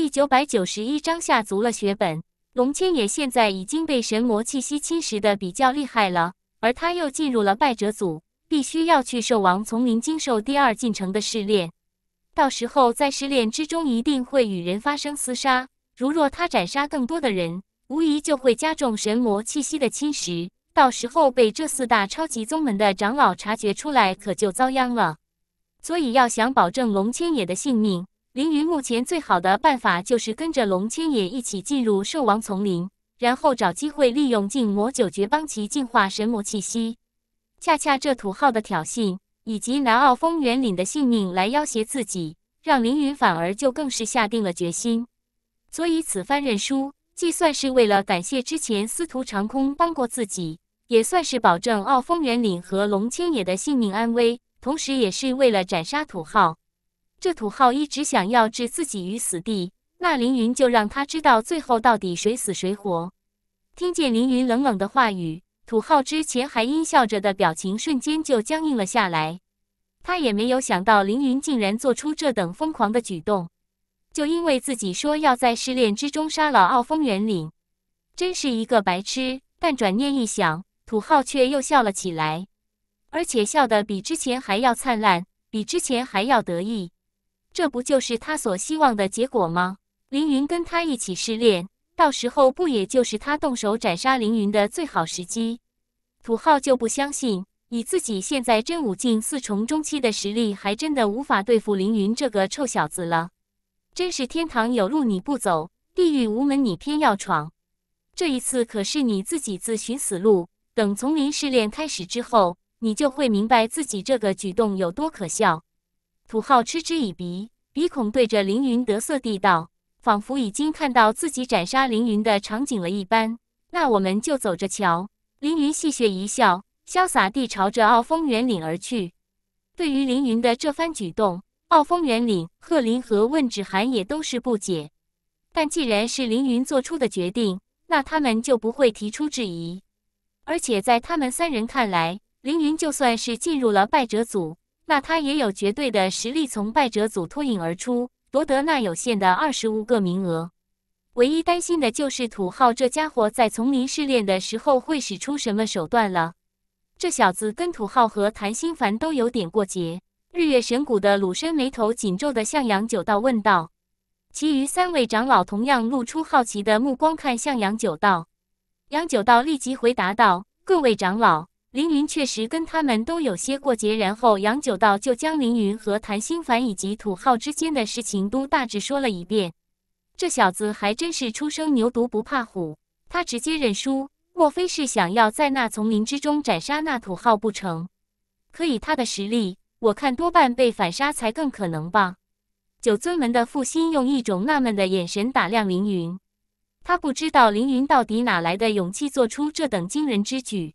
第九百九十一章下足了血本，龙千野现在已经被神魔气息侵蚀的比较厉害了，而他又进入了败者组，必须要去兽王丛林经受第二进程的试炼。到时候在试炼之中，一定会与人发生厮杀。如若他斩杀更多的人，无疑就会加重神魔气息的侵蚀。到时候被这四大超级宗门的长老察觉出来，可就遭殃了。所以要想保证龙千野的性命。凌云目前最好的办法就是跟着龙千野一起进入兽王丛林，然后找机会利用禁魔九绝帮其净化神魔气息。恰恰这土号的挑衅以及南傲风元岭的性命来要挟自己，让凌云反而就更是下定了决心。所以此番认输，既算是为了感谢之前司徒长空帮过自己，也算是保证傲风元岭和龙千野的性命安危，同时也是为了斩杀土号。这土豪一直想要置自己于死地，那凌云就让他知道最后到底谁死谁活。听见凌云冷冷的话语，土豪之前还阴笑着的表情瞬间就僵硬了下来。他也没有想到凌云竟然做出这等疯狂的举动，就因为自己说要在试炼之中杀了傲风元领，真是一个白痴。但转念一想，土豪却又笑了起来，而且笑得比之前还要灿烂，比之前还要得意。这不就是他所希望的结果吗？凌云跟他一起失恋，到时候不也就是他动手斩杀凌云的最好时机？土浩就不相信，以自己现在真武境四重中期的实力，还真的无法对付凌云这个臭小子了。真是天堂有路你不走，地狱无门你偏要闯。这一次可是你自己自寻死路。等丛林试炼开始之后，你就会明白自己这个举动有多可笑。土豪嗤之以鼻，鼻孔对着凌云得瑟地道，仿佛已经看到自己斩杀凌云的场景了一般。那我们就走着瞧。凌云戏谑一笑，潇洒地朝着傲风元岭而去。对于凌云的这番举动，傲风元岭贺林和问芷寒也都是不解。但既然是凌云做出的决定，那他们就不会提出质疑。而且在他们三人看来，凌云就算是进入了败者组。那他也有绝对的实力从败者组脱颖而出，夺得那有限的二十五个名额。唯一担心的就是土浩这家伙在丛林试炼的时候会使出什么手段了。这小子跟土浩和谭心凡都有点过节。日月神谷的鲁深眉头紧皱的向阳九道问道，其余三位长老同样露出好奇的目光看向阳九道。杨九道立即回答道：“各位长老。”凌云确实跟他们都有些过节，然后杨九道就将凌云和谭心凡以及土豪之间的事情都大致说了一遍。这小子还真是初生牛犊不怕虎，他直接认输，莫非是想要在那丛林之中斩杀那土豪不成？可以，他的实力，我看多半被反杀才更可能吧。九尊门的负心用一种纳闷的眼神打量凌云，他不知道凌云到底哪来的勇气做出这等惊人之举。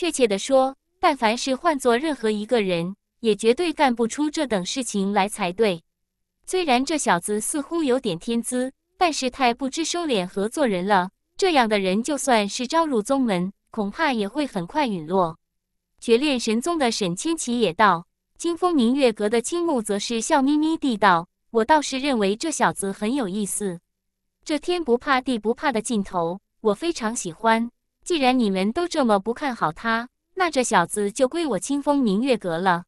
确切地说，但凡是换做任何一个人，也绝对干不出这等事情来才对。虽然这小子似乎有点天资，但是太不知收敛和做人了。这样的人，就算是招入宗门，恐怕也会很快陨落。绝恋神宗的沈千奇也道：“金风明月阁的青木则是笑眯眯地道：‘我倒是认为这小子很有意思，这天不怕地不怕的劲头，我非常喜欢。’”既然你们都这么不看好他，那这小子就归我清风明月阁了。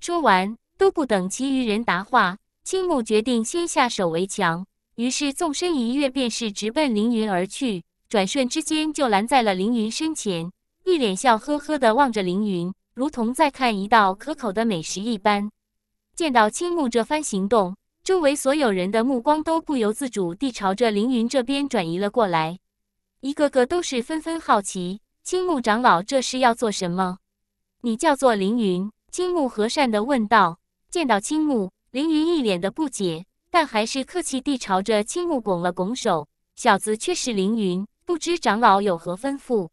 说完，都不等其余人答话，青木决定先下手为强，于是纵身一跃，便是直奔凌云而去，转瞬之间就拦在了凌云身前，一脸笑呵呵地望着凌云，如同在看一道可口的美食一般。见到青木这番行动，周围所有人的目光都不由自主地朝着凌云这边转移了过来。一个个都是纷纷好奇，青木长老这是要做什么？你叫做凌云，青木和善的问道。见到青木，凌云一脸的不解，但还是客气地朝着青木拱了拱手。小子却是凌云，不知长老有何吩咐。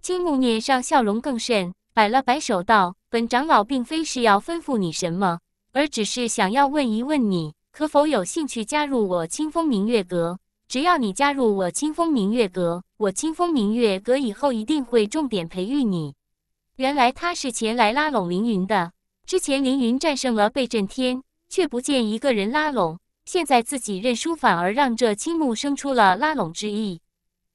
青木面上笑容更甚，摆了摆手道：“本长老并非是要吩咐你什么，而只是想要问一问你，可否有兴趣加入我清风明月阁？”只要你加入我清风明月阁，我清风明月阁以后一定会重点培育你。原来他是前来拉拢凌云的。之前凌云战胜了贝震天，却不见一个人拉拢，现在自己认输，反而让这青木生出了拉拢之意，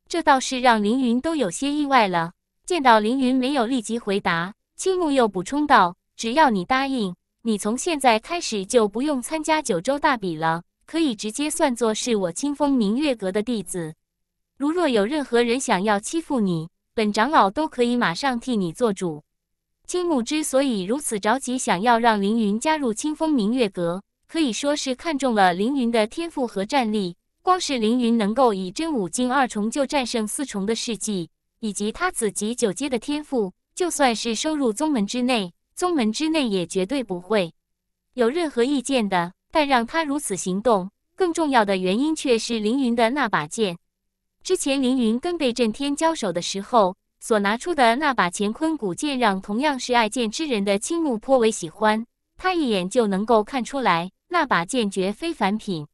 这倒是让凌云都有些意外了。见到凌云没有立即回答，青木又补充道：“只要你答应，你从现在开始就不用参加九州大比了。”可以直接算作是我清风明月阁的弟子。如若有任何人想要欺负你，本长老都可以马上替你做主。青木之所以如此着急想要让凌云加入清风明月阁，可以说是看中了凌云的天赋和战力。光是凌云能够以真武境二重就战胜四重的事迹，以及他子级九阶的天赋，就算是收入宗门之内，宗门之内也绝对不会有任何意见的。但让他如此行动，更重要的原因却是凌云的那把剑。之前凌云跟贝震天交手的时候，所拿出的那把乾坤古剑，让同样是爱剑之人的青木颇为喜欢。他一眼就能够看出来，那把剑绝非凡品。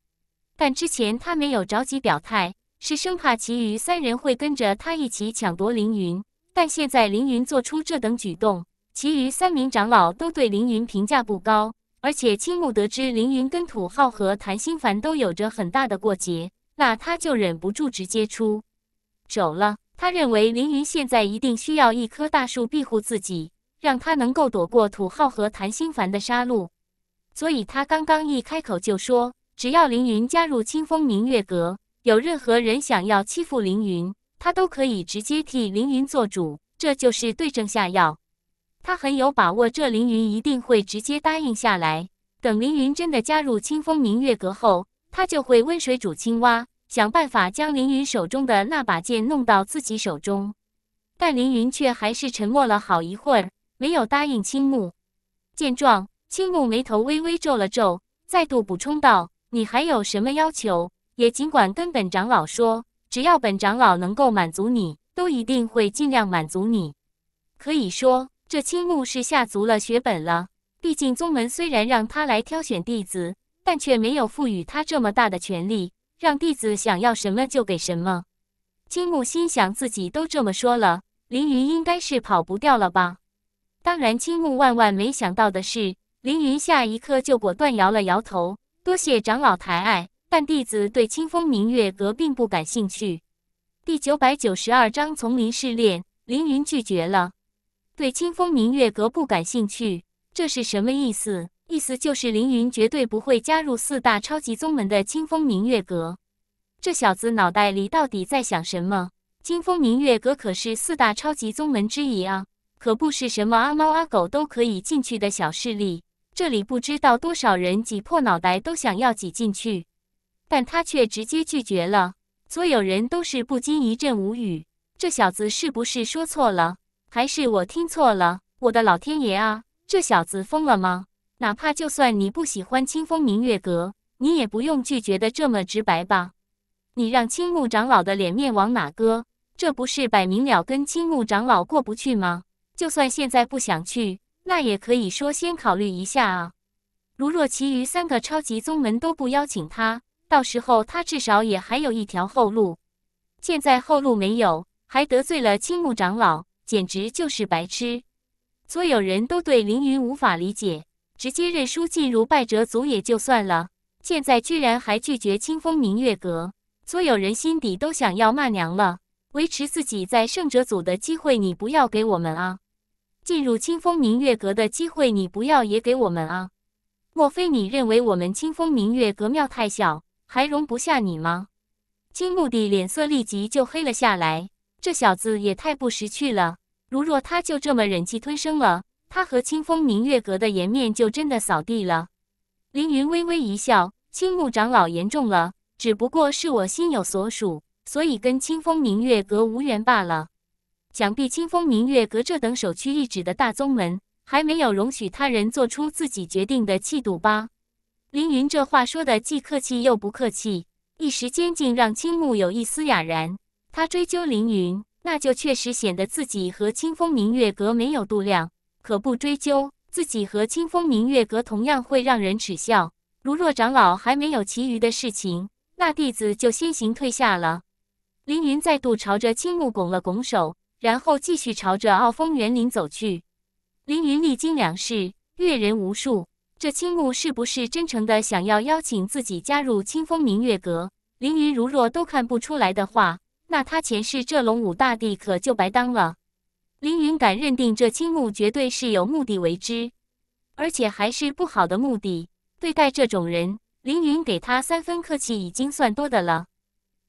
但之前他没有着急表态，是生怕其余三人会跟着他一起抢夺凌云。但现在凌云做出这等举动，其余三名长老都对凌云评价不高。而且青木得知凌云跟土豪和谭心凡都有着很大的过节，那他就忍不住直接出走了。他认为凌云现在一定需要一棵大树庇护自己，让他能够躲过土豪和谭心凡的杀戮。所以他刚刚一开口就说，只要凌云加入清风明月阁，有任何人想要欺负凌云，他都可以直接替凌云做主，这就是对症下药。他很有把握，这凌云一定会直接答应下来。等凌云真的加入清风明月阁后，他就会温水煮青蛙，想办法将凌云手中的那把剑弄到自己手中。但凌云却还是沉默了好一会儿，没有答应青木。见状，青木眉头微微皱了皱，再度补充道：“你还有什么要求，也尽管跟本长老说，只要本长老能够满足你，都一定会尽量满足你。可以说。”这青木是下足了血本了。毕竟宗门虽然让他来挑选弟子，但却没有赋予他这么大的权利，让弟子想要什么就给什么。青木心想，自己都这么说了，凌云应该是跑不掉了吧？当然，青木万万没想到的是，凌云下一刻就果断摇了摇头：“多谢长老抬爱，但弟子对清风明月阁并不感兴趣。”第九百九十二章丛林试炼，凌云拒绝了。对清风明月阁不感兴趣，这是什么意思？意思就是凌云绝对不会加入四大超级宗门的清风明月阁。这小子脑袋里到底在想什么？清风明月阁可是四大超级宗门之一啊，可不是什么阿猫阿狗都可以进去的小势力。这里不知道多少人挤破脑袋都想要挤进去，但他却直接拒绝了。所有人都是不禁一阵无语，这小子是不是说错了？还是我听错了？我的老天爷啊！这小子疯了吗？哪怕就算你不喜欢清风明月阁，你也不用拒绝得这么直白吧？你让青木长老的脸面往哪搁？这不是摆明了跟青木长老过不去吗？就算现在不想去，那也可以说先考虑一下啊。如若其余三个超级宗门都不邀请他，到时候他至少也还有一条后路。现在后路没有，还得罪了青木长老。简直就是白痴！所有人都对凌云无法理解，直接认输进入败者组也就算了，现在居然还拒绝清风明月阁，所有人心底都想要骂娘了。维持自己在胜者组的机会你不要给我们啊，进入清风明月阁的机会你不要也给我们啊？莫非你认为我们清风明月阁庙太小，还容不下你吗？青木地脸色立即就黑了下来。这小子也太不识趣了！如若他就这么忍气吞声了，他和清风明月阁的颜面就真的扫地了。凌云微微一笑：“青木长老言重了，只不过是我心有所属，所以跟清风明月阁无缘罢了。想必清风明月阁这等首屈一指的大宗门，还没有容许他人做出自己决定的气度吧？”凌云这话说的既客气又不客气，一时间竟让青木有一丝哑然。他追究凌云，那就确实显得自己和清风明月阁没有度量；可不追究，自己和清风明月阁同样会让人耻笑。如若长老还没有其余的事情，那弟子就先行退下了。凌云再度朝着青木拱了拱手，然后继续朝着傲风园林走去。凌云历经两世，阅人无数，这青木是不是真诚的想要邀请自己加入清风明月阁？凌云如若都看不出来的话，那他前世这龙武大帝可就白当了。凌云敢认定这青木绝对是有目的为之，而且还是不好的目的。对待这种人，凌云给他三分客气已经算多的了。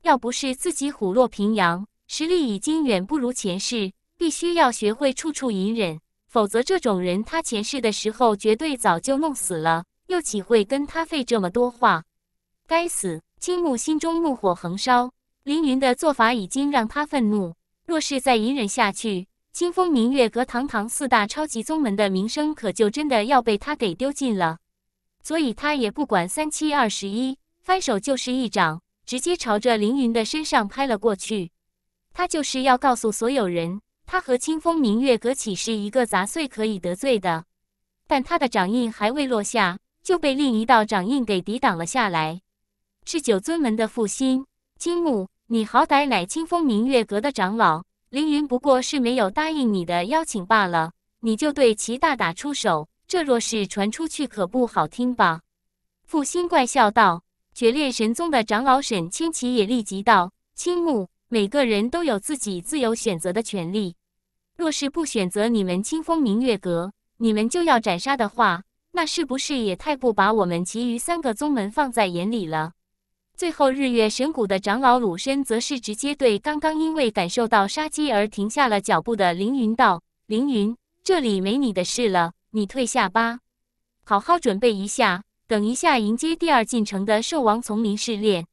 要不是自己虎落平阳，实力已经远不如前世，必须要学会处处隐忍，否则这种人他前世的时候绝对早就弄死了，又岂会跟他费这么多话？该死！青木心中怒火横烧。凌云的做法已经让他愤怒，若是再隐忍下去，清风明月阁堂堂四大超级宗门的名声可就真的要被他给丢尽了。所以他也不管三七二十一，翻手就是一掌，直接朝着凌云的身上拍了过去。他就是要告诉所有人，他和清风明月阁岂是一个杂碎可以得罪的？但他的掌印还未落下，就被另一道掌印给抵挡了下来。是九尊门的复心金木。你好歹乃清风明月阁的长老，凌云不过是没有答应你的邀请罢了，你就对其大打出手，这若是传出去可不好听吧？负心怪笑道。绝恋神宗的长老沈清奇也立即道：“青木，每个人都有自己自由选择的权利，若是不选择你们清风明月阁，你们就要斩杀的话，那是不是也太不把我们其余三个宗门放在眼里了？”最后，日月神谷的长老鲁申则是直接对刚刚因为感受到杀机而停下了脚步的凌云道：“凌云，这里没你的事了，你退下吧，好好准备一下，等一下迎接第二进程的兽王丛林试炼。”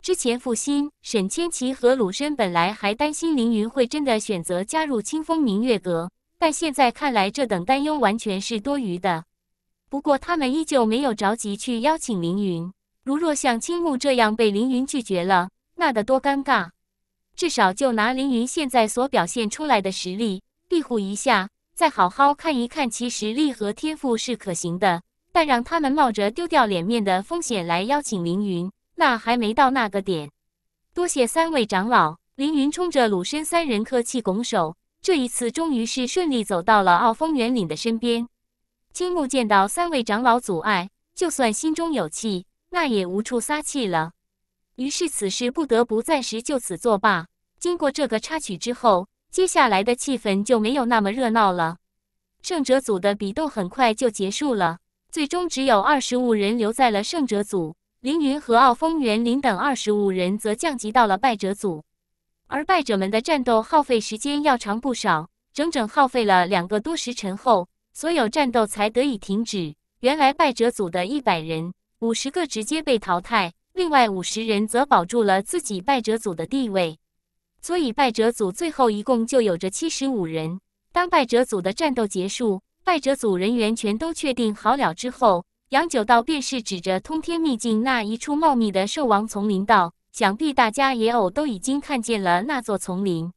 之前，傅心、沈千奇和鲁申本来还担心凌云会真的选择加入清风明月阁，但现在看来，这等担忧完全是多余的。不过，他们依旧没有着急去邀请凌云。如若像青木这样被凌云拒绝了，那得多尴尬。至少就拿凌云现在所表现出来的实力庇护一下，再好好看一看其实力和天赋是可行的。但让他们冒着丢掉脸面的风险来邀请凌云，那还没到那个点。多谢三位长老，凌云冲着鲁深三人客气拱手。这一次终于是顺利走到了傲风元领的身边。青木见到三位长老阻碍，就算心中有气。那也无处撒气了，于是此事不得不暂时就此作罢。经过这个插曲之后，接下来的气氛就没有那么热闹了。胜者组的比斗很快就结束了，最终只有二十五人留在了胜者组，凌云和傲风、元林等二十五人则降级到了败者组。而败者们的战斗耗费时间要长不少，整整耗费了两个多时辰后，所有战斗才得以停止。原来败者组的一百人。五十个直接被淘汰，另外五十人则保住了自己败者组的地位，所以败者组最后一共就有着七十五人。当败者组的战斗结束，败者组人员全都确定好了之后，杨九道便是指着通天秘境那一处茂密的兽王丛林道：“想必大家也偶都已经看见了那座丛林，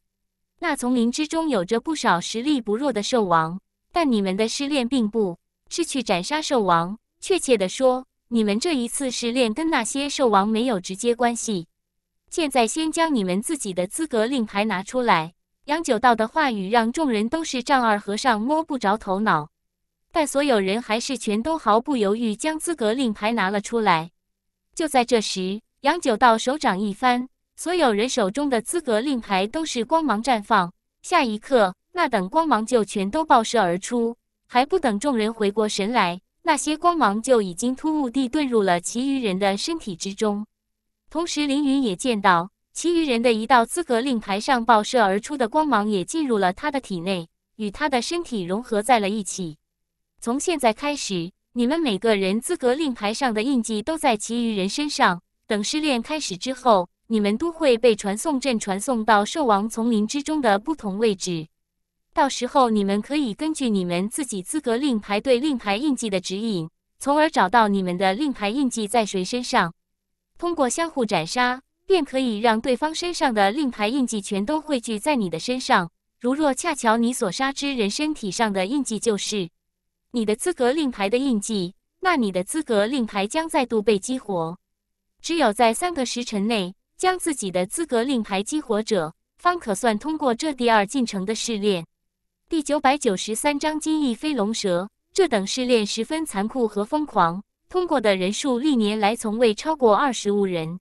那丛林之中有着不少实力不弱的兽王，但你们的试炼并不是去斩杀兽王，确切的说。”你们这一次试炼跟那些兽王没有直接关系，现在先将你们自己的资格令牌拿出来。”杨九道的话语让众人都是丈二和尚摸不着头脑，但所有人还是全都毫不犹豫将资格令牌拿了出来。就在这时，杨九道手掌一翻，所有人手中的资格令牌都是光芒绽放，下一刻那等光芒就全都爆射而出，还不等众人回过神来。那些光芒就已经突兀地遁入了其余人的身体之中，同时凌云也见到其余人的一道资格令牌上爆射而出的光芒也进入了他的体内，与他的身体融合在了一起。从现在开始，你们每个人资格令牌上的印记都在其余人身上。等试炼开始之后，你们都会被传送阵传送到兽王丛林之中的不同位置。到时候，你们可以根据你们自己资格令牌对令牌印记的指引，从而找到你们的令牌印记在谁身上。通过相互斩杀，便可以让对方身上的令牌印记全都汇聚在你的身上。如若恰巧你所杀之人身体上的印记就是你的资格令牌的印记，那你的资格令牌将再度被激活。只有在三个时辰内将自己的资格令牌激活者，方可算通过这第二进程的试炼。第九百九十三章金翼飞龙蛇，这等试炼十分残酷和疯狂，通过的人数历年来从未超过二十五人。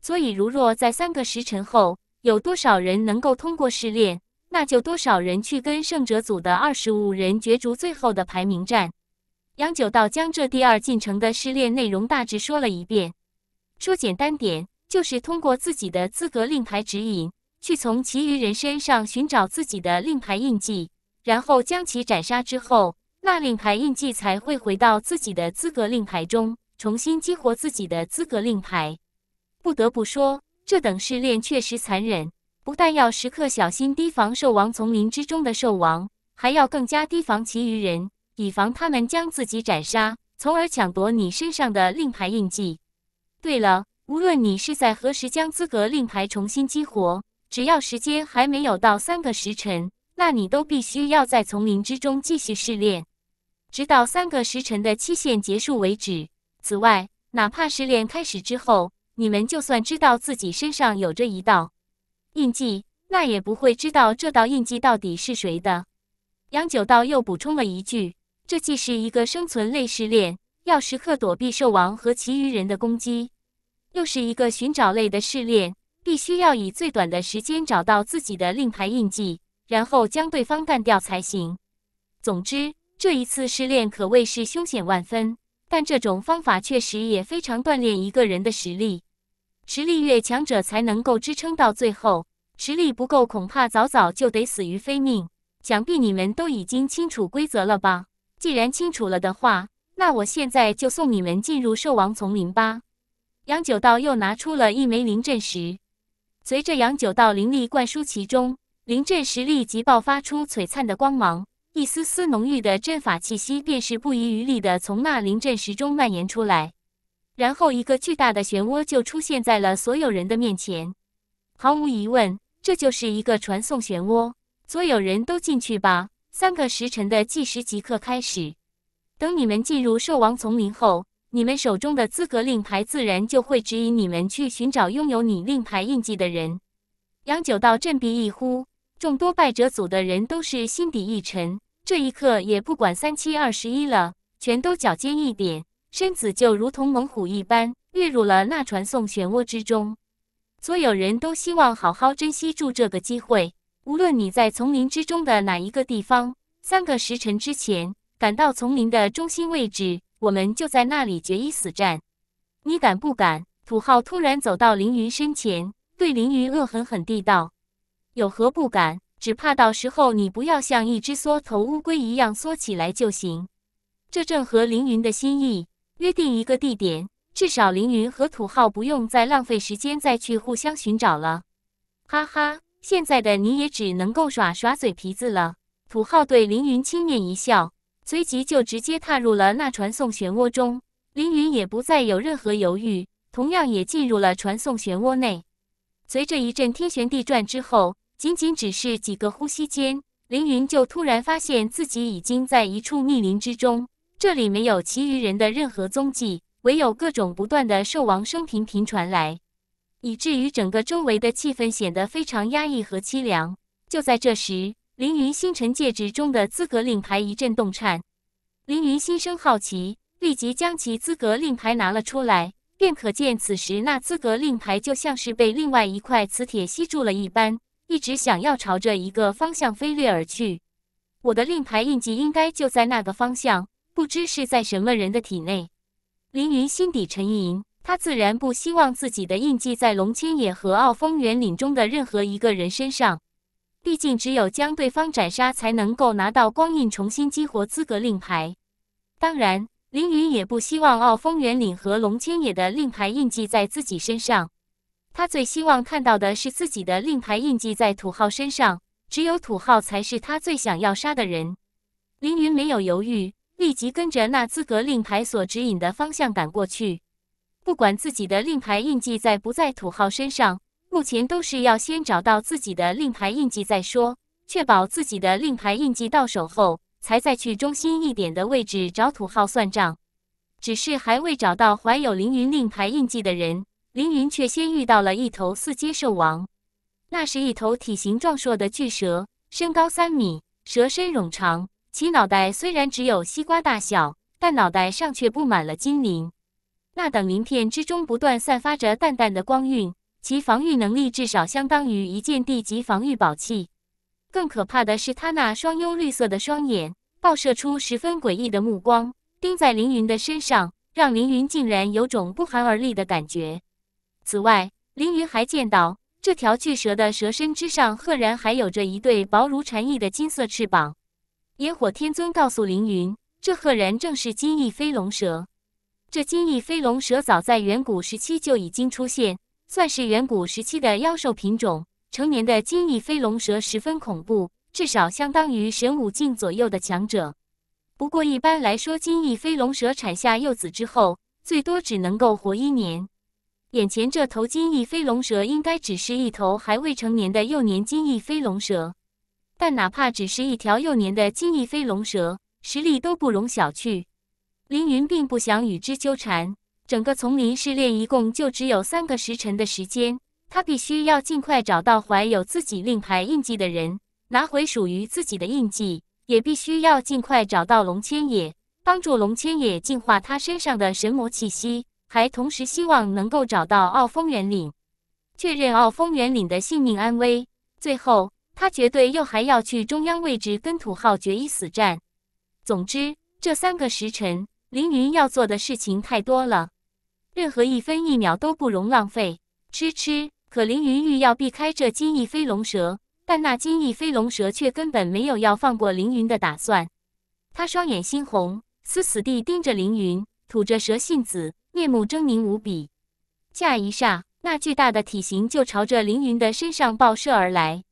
所以，如若在三个时辰后有多少人能够通过试炼，那就多少人去跟圣者组的二十五人角逐最后的排名战。杨九道将这第二进程的试炼内容大致说了一遍。说简单点，就是通过自己的资格令牌指引，去从其余人身上寻找自己的令牌印记。然后将其斩杀之后，那令牌印记才会回到自己的资格令牌中，重新激活自己的资格令牌。不得不说，这等试炼确实残忍，不但要时刻小心提防兽王丛林之中的兽王，还要更加提防其余人，以防他们将自己斩杀，从而抢夺你身上的令牌印记。对了，无论你是在何时将资格令牌重新激活，只要时间还没有到三个时辰。那你都必须要在丛林之中继续试炼，直到三个时辰的期限结束为止。此外，哪怕试炼开始之后，你们就算知道自己身上有着一道印记，那也不会知道这道印记到底是谁的。杨九道又补充了一句：“这既是一个生存类试炼，要时刻躲避兽王和其余人的攻击，又是一个寻找类的试炼，必须要以最短的时间找到自己的令牌印记。”然后将对方干掉才行。总之，这一次试炼可谓是凶险万分，但这种方法确实也非常锻炼一个人的实力。实力越强者才能够支撑到最后，实力不够恐怕早早就得死于非命。想必你们都已经清楚规则了吧？既然清楚了的话，那我现在就送你们进入兽王丛林吧。杨九道又拿出了一枚灵阵石，随着杨九道灵力灌输其中。灵阵石立即爆发出璀璨的光芒，一丝丝浓郁的阵法气息便是不遗余力的从那灵阵石中蔓延出来，然后一个巨大的漩涡就出现在了所有人的面前。毫无疑问，这就是一个传送漩涡。所有人都进去吧，三个时辰的计时即刻开始。等你们进入兽王丛林后，你们手中的资格令牌自然就会指引你们去寻找拥有你令牌印记的人。杨九道振臂一呼。众多败者组的人都是心底一沉，这一刻也不管三七二十一了，全都脚尖一点，身子就如同猛虎一般跃入了那传送漩涡之中。所有人都希望好好珍惜住这个机会。无论你在丛林之中的哪一个地方，三个时辰之前赶到丛林的中心位置，我们就在那里决一死战。你敢不敢？土豪突然走到凌云身前，对凌云恶狠狠地道。有何不敢？只怕到时候你不要像一只缩头乌龟一样缩起来就行。这正合凌云的心意。约定一个地点，至少凌云和土豪不用再浪费时间再去互相寻找了。哈哈，现在的你也只能够耍耍嘴皮子了。土豪对凌云轻蔑一笑，随即就直接踏入了那传送漩涡中。凌云也不再有任何犹豫，同样也进入了传送漩涡内。随着一阵天旋地转之后，仅仅只是几个呼吸间，凌云就突然发现自己已经在一处密林之中。这里没有其余人的任何踪迹，唯有各种不断的兽王声频频传来，以至于整个周围的气氛显得非常压抑和凄凉。就在这时，凌云星辰戒指中的资格令牌一阵动颤，凌云心生好奇，立即将其资格令牌拿了出来，便可见此时那资格令牌就像是被另外一块磁铁吸住了一般。一直想要朝着一个方向飞掠而去，我的令牌印记应该就在那个方向，不知是在什么人的体内。凌云心底沉吟，他自然不希望自己的印记在龙千野和傲风元领中的任何一个人身上，毕竟只有将对方斩杀，才能够拿到光印，重新激活资格令牌。当然，凌云也不希望傲风元领和龙千野的令牌印记在自己身上。他最希望看到的是自己的令牌印记在土豪身上，只有土豪才是他最想要杀的人。凌云没有犹豫，立即跟着那资格令牌所指引的方向赶过去。不管自己的令牌印记在不在土豪身上，目前都是要先找到自己的令牌印记再说，确保自己的令牌印记到手后，才再去中心一点的位置找土豪算账。只是还未找到怀有凌云令牌印记的人。凌云却先遇到了一头四阶兽王，那是一头体型壮硕的巨蛇，身高三米，蛇身冗长。其脑袋虽然只有西瓜大小，但脑袋上却布满了金鳞，那等鳞片之中不断散发着淡淡的光晕。其防御能力至少相当于一件地级防御宝器。更可怕的是，他那双幽绿色的双眼爆射出十分诡异的目光，盯在凌云的身上，让凌云竟然有种不寒而栗的感觉。此外，凌云还见到这条巨蛇的蛇身之上，赫然还有着一对薄如蝉翼的金色翅膀。野火天尊告诉凌云，这赫然正是金翼飞龙蛇。这金翼飞龙蛇早在远古时期就已经出现，算是远古时期的妖兽品种。成年的金翼飞龙蛇十分恐怖，至少相当于神武境左右的强者。不过一般来说，金翼飞龙蛇产下幼子之后，最多只能够活一年。眼前这头金翼飞龙蛇应该只是一头还未成年的幼年金翼飞龙蛇，但哪怕只是一条幼年的金翼飞龙蛇，实力都不容小觑。凌云并不想与之纠缠，整个丛林试炼一共就只有三个时辰的时间，他必须要尽快找到怀有自己令牌印记的人，拿回属于自己的印记，也必须要尽快找到龙千野，帮助龙千野净化他身上的神魔气息。还同时希望能够找到傲风元领，确认傲风元领的性命安危。最后，他绝对又还要去中央位置跟土豪决一死战。总之，这三个时辰，凌云要做的事情太多了，任何一分一秒都不容浪费。吃吃，可凌云欲要避开这金翼飞龙蛇，但那金翼飞龙蛇却根本没有要放过凌云的打算。他双眼猩红，死死地盯着凌云，吐着蛇信子。面目狰狞无比，下一刹，那巨大的体型就朝着凌云的身上爆射而来。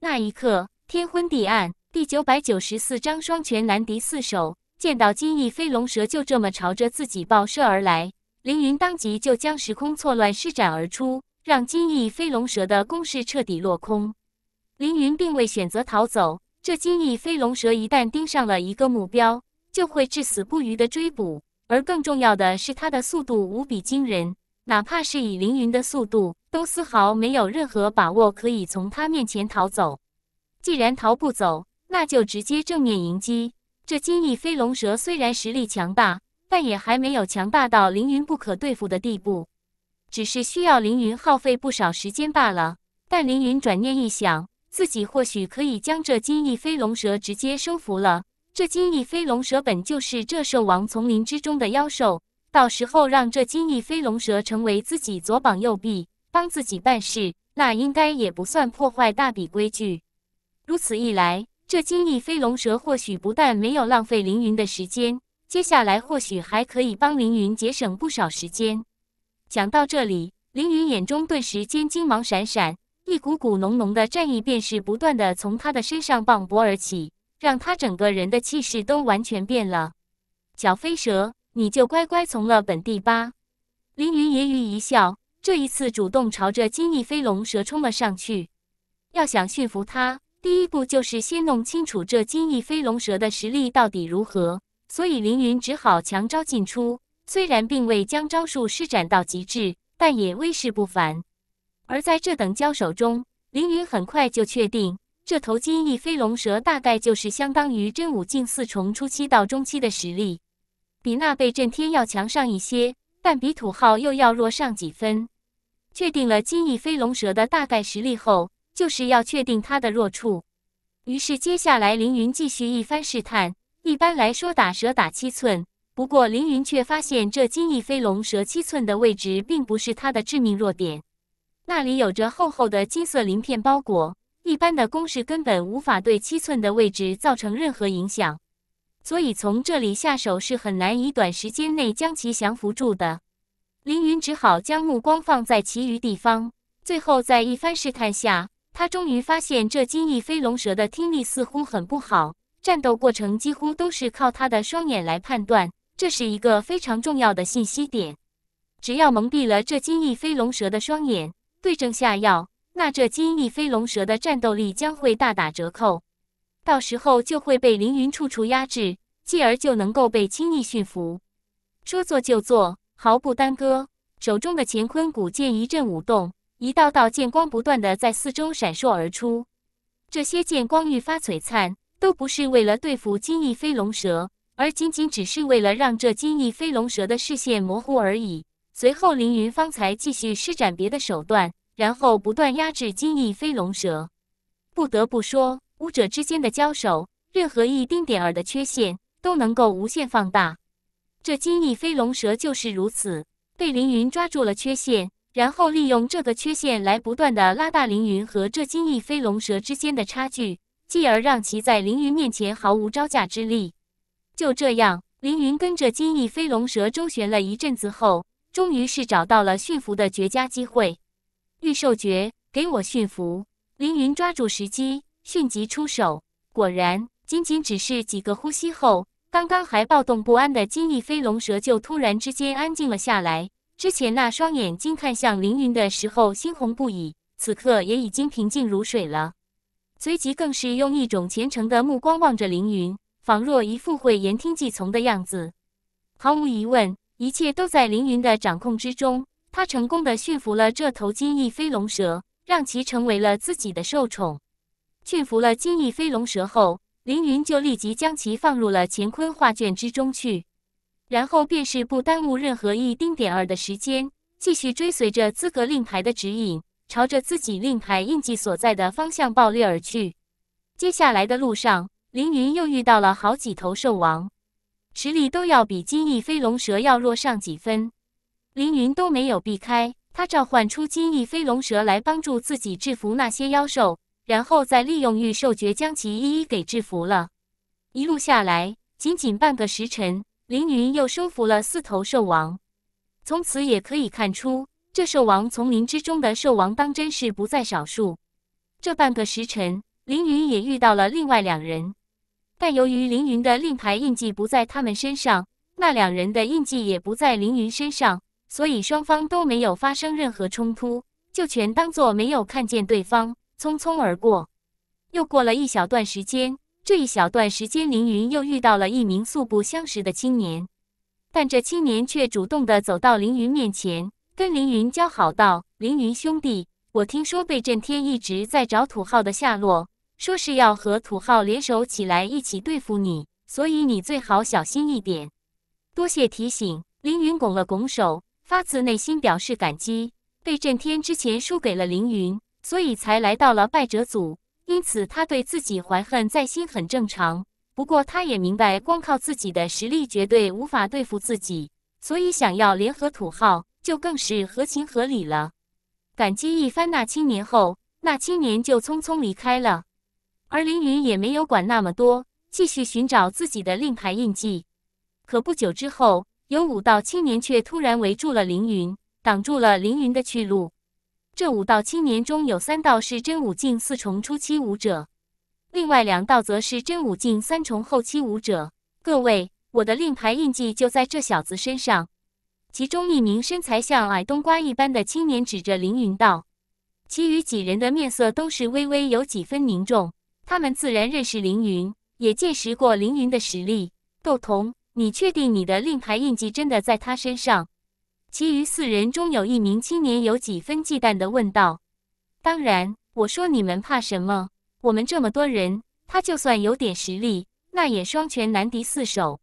那一刻，天昏地暗。第九百九十四章：双拳难敌四手。见到金翼飞龙蛇就这么朝着自己爆射而来，凌云当即就将时空错乱施展而出，让金翼飞龙蛇的攻势彻底落空。凌云并未选择逃走，这金翼飞龙蛇一旦盯上了一个目标，就会至死不渝的追捕。而更重要的是，它的速度无比惊人，哪怕是以凌云的速度，都丝毫没有任何把握可以从他面前逃走。既然逃不走，那就直接正面迎击。这金翼飞龙蛇虽然实力强大，但也还没有强大到凌云不可对付的地步，只是需要凌云耗费不少时间罢了。但凌云转念一想，自己或许可以将这金翼飞龙蛇直接收服了。这金翼飞龙蛇本就是这兽王丛林之中的妖兽，到时候让这金翼飞龙蛇成为自己左膀右臂，帮自己办事，那应该也不算破坏大比规矩。如此一来，这金翼飞龙蛇或许不但没有浪费凌云的时间，接下来或许还可以帮凌云节省不少时间。想到这里，凌云眼中顿时间金芒闪闪，一股股浓浓的战意便是不断的从他的身上磅礴而起。让他整个人的气势都完全变了。小飞蛇，你就乖乖从了本帝吧！凌云揶揄一笑，这一次主动朝着金翼飞龙蛇冲了上去。要想驯服它，第一步就是先弄清楚这金翼飞龙蛇的实力到底如何。所以凌云只好强招进出，虽然并未将招数施展到极致，但也威势不凡。而在这等交手中，凌云很快就确定。这头金翼飞龙蛇大概就是相当于真武境四重初期到中期的实力，比那被震天要强上一些，但比土昊又要弱上几分。确定了金翼飞龙蛇的大概实力后，就是要确定它的弱处。于是接下来，凌云继续一番试探。一般来说，打蛇打七寸，不过凌云却发现，这金翼飞龙蛇七寸的位置并不是它的致命弱点，那里有着厚厚的金色鳞片包裹。一般的攻势根本无法对七寸的位置造成任何影响，所以从这里下手是很难以短时间内将其降服住的。凌云只好将目光放在其余地方。最后，在一番试探下，他终于发现这金翼飞龙蛇的听力似乎很不好，战斗过程几乎都是靠他的双眼来判断。这是一个非常重要的信息点。只要蒙蔽了这金翼飞龙蛇的双眼，对症下药。那这金翼飞龙蛇的战斗力将会大打折扣，到时候就会被凌云处处压制，继而就能够被轻易驯服。说做就做，毫不耽搁，手中的乾坤古剑一阵舞动，一道道剑光不断的在四周闪烁而出。这些剑光愈发璀璨，都不是为了对付金翼飞龙蛇，而仅仅只是为了让这金翼飞龙蛇的视线模糊而已。随后，凌云方才继续施展别的手段。然后不断压制金翼飞龙蛇。不得不说，武者之间的交手，任何一丁点儿的缺陷都能够无限放大。这金翼飞龙蛇就是如此，被凌云抓住了缺陷，然后利用这个缺陷来不断的拉大凌云和这金翼飞龙蛇之间的差距，继而让其在凌云面前毫无招架之力。就这样，凌云跟着金翼飞龙蛇周旋了一阵子后，终于是找到了驯服的绝佳机会。御兽诀，给我驯服！凌云抓住时机，迅疾出手。果然，仅仅只是几个呼吸后，刚刚还暴动不安的金翼飞龙蛇就突然之间安静了下来。之前那双眼睛看向凌云的时候猩红不已，此刻也已经平静如水了。随即，更是用一种虔诚的目光望着凌云，仿若一副会言听计从的样子。毫无疑问，一切都在凌云的掌控之中。他成功的驯服了这头金翼飞龙蛇，让其成为了自己的受宠。驯服了金翼飞龙蛇后，凌云就立即将其放入了乾坤画卷之中去，然后便是不耽误任何一丁点儿的时间，继续追随着资格令牌的指引，朝着自己令牌印记所在的方向暴掠而去。接下来的路上，凌云又遇到了好几头兽王，实力都要比金翼飞龙蛇要弱上几分。凌云都没有避开，他召唤出金翼飞龙蛇来帮助自己制服那些妖兽，然后再利用御兽诀将其一一给制服了。一路下来，仅仅半个时辰，凌云又收服了四头兽王。从此也可以看出，这兽王丛林之中的兽王当真是不在少数。这半个时辰，凌云也遇到了另外两人，但由于凌云的令牌印记不在他们身上，那两人的印记也不在凌云身上。所以双方都没有发生任何冲突，就全当做没有看见对方，匆匆而过。又过了一小段时间，这一小段时间，凌云又遇到了一名素不相识的青年，但这青年却主动的走到凌云面前，跟凌云交好道：“凌云兄弟，我听说被震天一直在找土豪的下落，说是要和土豪联手起来一起对付你，所以你最好小心一点。”多谢提醒，凌云拱了拱手。发自内心表示感激。被震天之前输给了凌云，所以才来到了败者组，因此他对自己怀恨在心，很正常。不过他也明白，光靠自己的实力绝对无法对付自己，所以想要联合土豪，就更是合情合理了。感激一番那青年后，那青年就匆匆离开了。而凌云也没有管那么多，继续寻找自己的令牌印记。可不久之后。有五道青年却突然围住了凌云，挡住了凌云的去路。这五道青年中有三道是真武境四重初期武者，另外两道则是真武境三重后期武者。各位，我的令牌印记就在这小子身上。其中一名身材像矮冬瓜一般的青年指着凌云道：“其余几人的面色都是微微有几分凝重，他们自然认识凌云，也见识过凌云的实力。”窦同。你确定你的令牌印记真的在他身上？其余四人中有一名青年有几分忌惮的问道：“当然，我说你们怕什么？我们这么多人，他就算有点实力，那也双拳难敌四手。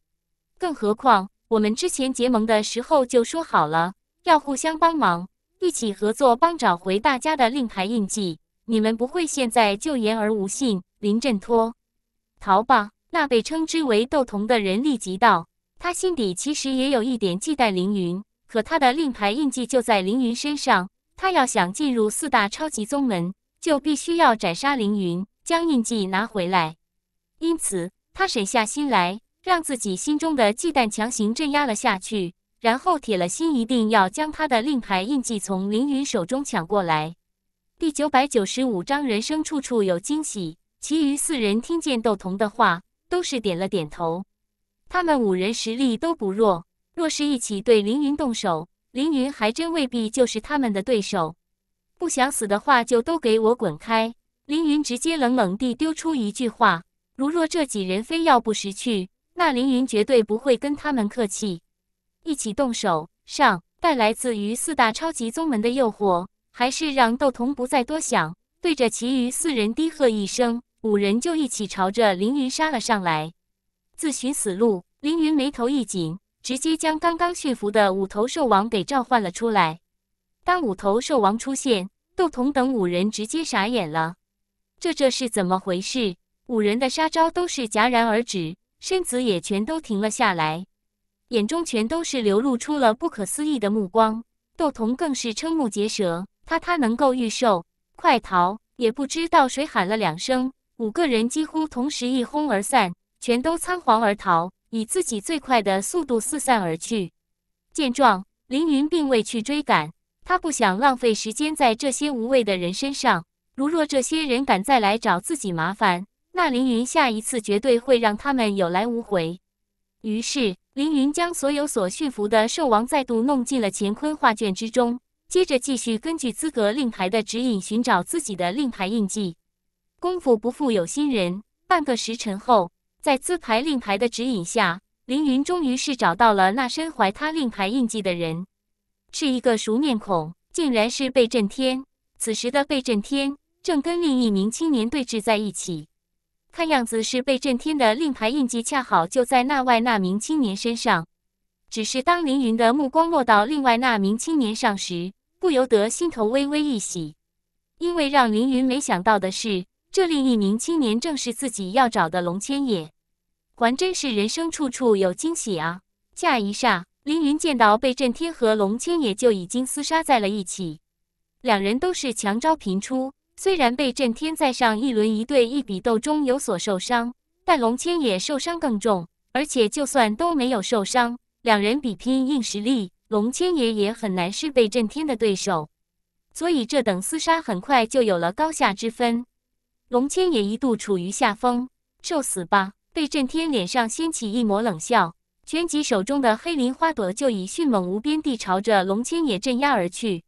更何况我们之前结盟的时候就说好了，要互相帮忙，一起合作帮找回大家的令牌印记。你们不会现在就言而无信，临阵脱逃吧？”那被称之为窦童的人立即道：“他心底其实也有一点忌惮凌云，可他的令牌印记就在凌云身上，他要想进入四大超级宗门，就必须要斩杀凌云，将印记拿回来。因此，他沈下心来，让自己心中的忌惮强行镇压了下去，然后铁了心一定要将他的令牌印记从凌云手中抢过来。”第九百九十五章人生处处有惊喜。其余四人听见窦童的话。都是点了点头，他们五人实力都不弱，若是一起对凌云动手，凌云还真未必就是他们的对手。不想死的话，就都给我滚开！凌云直接冷冷地丢出一句话。如若这几人非要不识趣，那凌云绝对不会跟他们客气。一起动手，上！但来自于四大超级宗门的诱惑，还是让窦童不再多想，对着其余四人低喝一声。五人就一起朝着凌云杀了上来，自寻死路。凌云眉头一紧，直接将刚刚驯服的五头兽王给召唤了出来。当五头兽王出现，窦童等五人直接傻眼了，这这是怎么回事？五人的杀招都是戛然而止，身子也全都停了下来，眼中全都是流露出了不可思议的目光。窦童更是瞠目结舌，他他能够御兽，快逃！也不知道谁喊了两声。五个人几乎同时一哄而散，全都仓皇而逃，以自己最快的速度四散而去。见状，凌云并未去追赶，他不想浪费时间在这些无谓的人身上。如若这些人敢再来找自己麻烦，那凌云下一次绝对会让他们有来无回。于是，凌云将所有所驯服的兽王再度弄进了乾坤画卷之中，接着继续根据资格令牌的指引寻找自己的令牌印记。功夫不负有心人。半个时辰后，在资牌令牌的指引下，凌云终于是找到了那身怀他令牌印记的人，是一个熟面孔，竟然是贝震天。此时的贝震天正跟另一名青年对峙在一起，看样子是贝震天的令牌印记恰好就在那外那名青年身上。只是当凌云的目光落到另外那名青年上时，不由得心头微微一喜，因为让凌云没想到的是。这另一名青年正是自己要找的龙千野，还真是人生处处有惊喜啊！下一霎，凌云见到被震天和龙千野就已经厮杀在了一起，两人都是强招频出。虽然被震天在上一轮一队一比斗中有所受伤，但龙千野受伤更重，而且就算都没有受伤，两人比拼硬实力，龙千野也很难是被震天的对手。所以这等厮杀很快就有了高下之分。龙千也一度处于下风，受死吧！被震天脸上掀起一抹冷笑，旋即手中的黑林花朵就以迅猛无边地朝着龙千也镇压而去。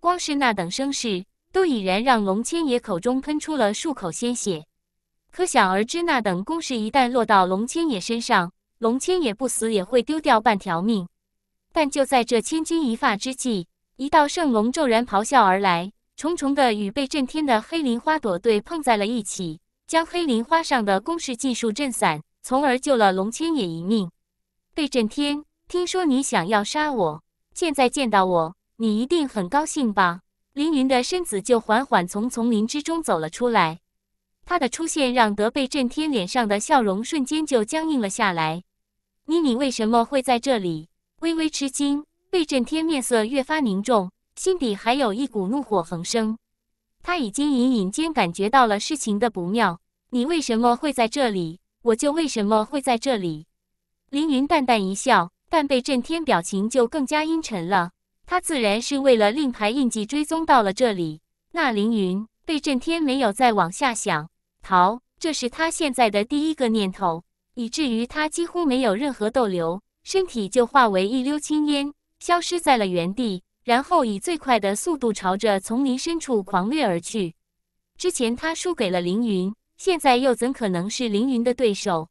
光是那等声势，都已然让龙千也口中喷出了数口鲜血。可想而知，那等攻势一旦落到龙千野身上，龙千野不死也会丢掉半条命。但就在这千钧一发之际，一道圣龙骤然咆哮而来。重重的与被震天的黑林花朵对碰在了一起，将黑林花上的攻势技术震散，从而救了龙千野一命。被震天，听说你想要杀我，现在见到我，你一定很高兴吧？凌云的身子就缓缓从丛林之中走了出来，他的出现让德被震天脸上的笑容瞬间就僵硬了下来。妮妮为什么会在这里？微微吃惊，被震天面色越发凝重。心底还有一股怒火横生，他已经隐隐间感觉到了事情的不妙。你为什么会在这里？我就为什么会在这里？凌云淡淡一笑，但被震天表情就更加阴沉了。他自然是为了令牌印记追踪到了这里。那凌云，被震天没有再往下想，逃，这是他现在的第一个念头，以至于他几乎没有任何逗留，身体就化为一溜青烟，消失在了原地。然后以最快的速度朝着丛林深处狂掠而去。之前他输给了凌云，现在又怎可能是凌云的对手？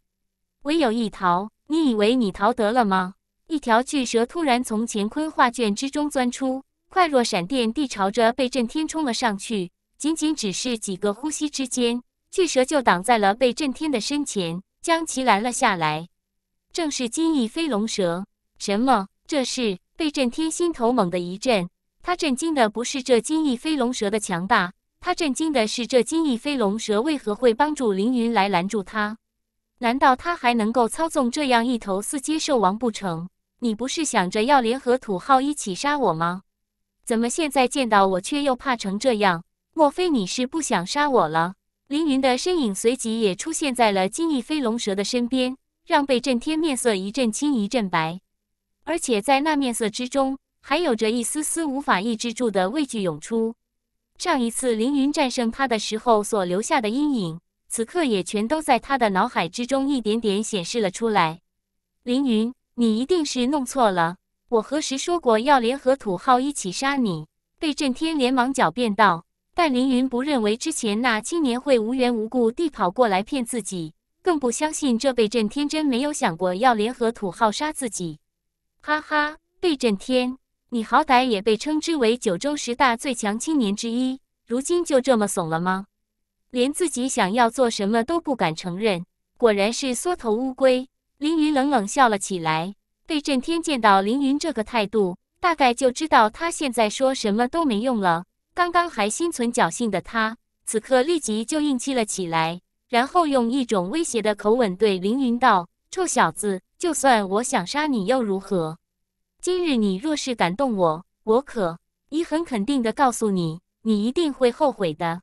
唯有一逃，你以为你逃得了吗？一条巨蛇突然从乾坤画卷之中钻出，快若闪电地朝着被震天冲了上去。仅仅只是几个呼吸之间，巨蛇就挡在了被震天的身前，将其拦了下来。正是金翼飞龙蛇。什么？这是？被震天心头猛地一震，他震惊的不是这金翼飞龙蛇的强大，他震惊的是这金翼飞龙蛇为何会帮助凌云来拦住他？难道他还能够操纵这样一头四阶兽王不成？你不是想着要联合土豪一起杀我吗？怎么现在见到我却又怕成这样？莫非你是不想杀我了？凌云的身影随即也出现在了金翼飞龙蛇的身边，让被震天面色一阵青一阵白。而且在那面色之中，还有着一丝丝无法抑制住的畏惧涌出。上一次凌云战胜他的时候所留下的阴影，此刻也全都在他的脑海之中一点点显示了出来。凌云，你一定是弄错了，我何时说过要联合土豪一起杀你？被震天连忙狡辩道。但凌云不认为之前那青年会无缘无故地跑过来骗自己，更不相信这被震天真没有想过要联合土豪杀自己。哈哈，贝震天，你好歹也被称之为九州十大最强青年之一，如今就这么怂了吗？连自己想要做什么都不敢承认，果然是缩头乌龟。凌云冷冷笑了起来。贝震天见到凌云这个态度，大概就知道他现在说什么都没用了。刚刚还心存侥幸的他，此刻立即就硬气了起来，然后用一种威胁的口吻对凌云道。臭小子，就算我想杀你又如何？今日你若是敢动我，我可以很肯定的告诉你，你一定会后悔的。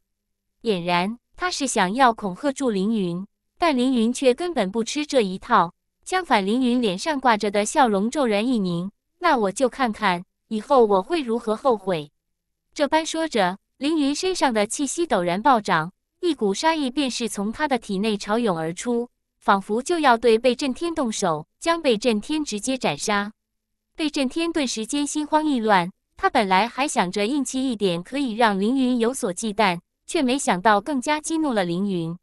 俨然，他是想要恐吓住凌云，但凌云却根本不吃这一套。相反，凌云脸上挂着的笑容骤然一凝，那我就看看以后我会如何后悔。这般说着，凌云身上的气息陡然暴涨，一股杀意便是从他的体内潮涌而出。仿佛就要对被震天动手，将被震天直接斩杀。被震天顿时间心慌意乱，他本来还想着硬气一点，可以让凌云有所忌惮，却没想到更加激怒了凌云。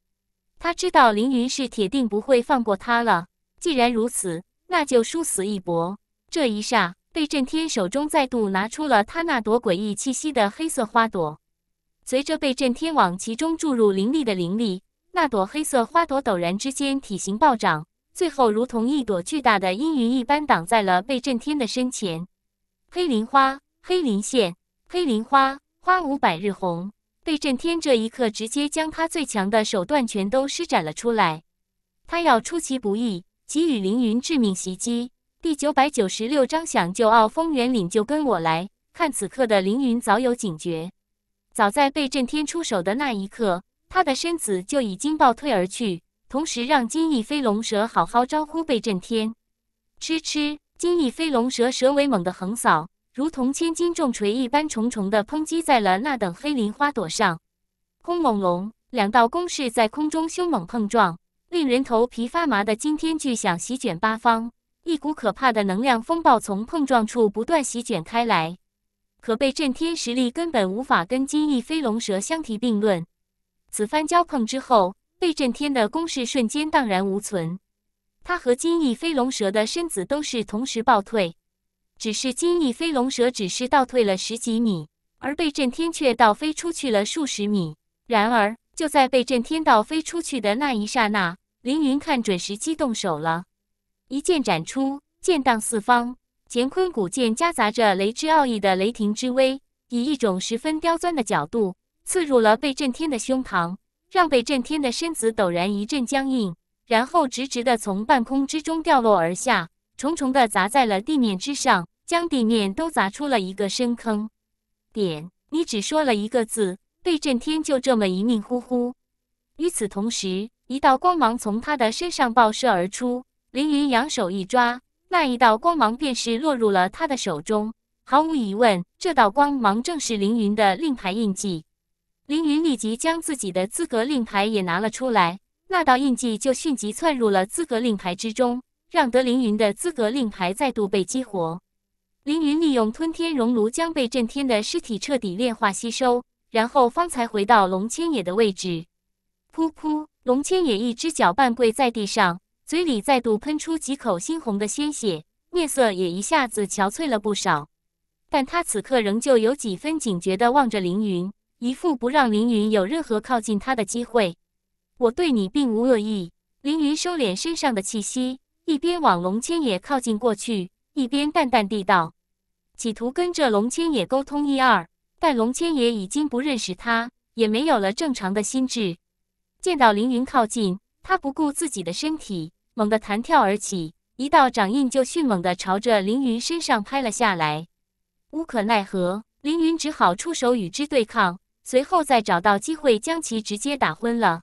他知道凌云是铁定不会放过他了，既然如此，那就殊死一搏。这一下，被震天手中再度拿出了他那朵诡异气息的黑色花朵，随着被震天往其中注入凌厉的灵力。那朵黑色花朵陡然之间体型暴涨，最后如同一朵巨大的阴云一般挡在了贝震天的身前。黑鳞花，黑鳞线，黑鳞花，花无百日红。贝震天这一刻直接将他最强的手段全都施展了出来，他要出其不意给予凌云致命袭击。第九百九十六章想救傲风元领就跟我来看。此刻的凌云早有警觉，早在被震天出手的那一刻。他的身子就已经暴退而去，同时让金翼飞龙蛇好好招呼被震天。吃吃，金翼飞龙蛇蛇尾猛地横扫，如同千斤重锤一般重重的抨击在了那等黑鳞花朵上。轰隆隆，两道攻势在空中凶猛碰撞，令人头皮发麻的惊天巨响席卷八方，一股可怕的能量风暴从碰撞处不断席卷开来。可被震天实力根本无法跟金翼飞龙蛇相提并论。此番交碰之后，被震天的攻势瞬间荡然无存。他和金翼飞龙蛇的身子都是同时暴退，只是金翼飞龙蛇只是倒退了十几米，而被震天却倒飞出去了数十米。然而，就在被震天倒飞出去的那一刹那，凌云看准时机动手了，一剑斩出，剑荡四方，乾坤古剑夹杂着雷之奥义的雷霆之威，以一种十分刁钻的角度。刺入了被震天的胸膛，让被震天的身子陡然一阵僵硬，然后直直的从半空之中掉落而下，重重的砸在了地面之上，将地面都砸出了一个深坑。点，你只说了一个字，被震天就这么一命呜呼。与此同时，一道光芒从他的身上爆射而出，凌云扬手一抓，那一道光芒便是落入了他的手中。毫无疑问，这道光芒正是凌云的令牌印记。凌云立即将自己的资格令牌也拿了出来，那道印记就迅即窜入了资格令牌之中，让德凌云的资格令牌再度被激活。凌云利用吞天熔炉将被震天的尸体彻底炼化吸收，然后方才回到龙千野的位置。噗噗，龙千野一只脚半跪在地上，嘴里再度喷出几口猩红的鲜血，面色也一下子憔悴了不少，但他此刻仍旧有几分警觉地望着凌云。一副不让凌云有任何靠近他的机会。我对你并无恶意。凌云收敛身上的气息，一边往龙千野靠近过去，一边淡淡地道：“企图跟着龙千野沟通一二，但龙千野已经不认识他，也没有了正常的心智。见到凌云靠近，他不顾自己的身体，猛地弹跳而起，一道掌印就迅猛的朝着凌云身上拍了下来。无可奈何，凌云只好出手与之对抗。”随后再找到机会将其直接打昏了，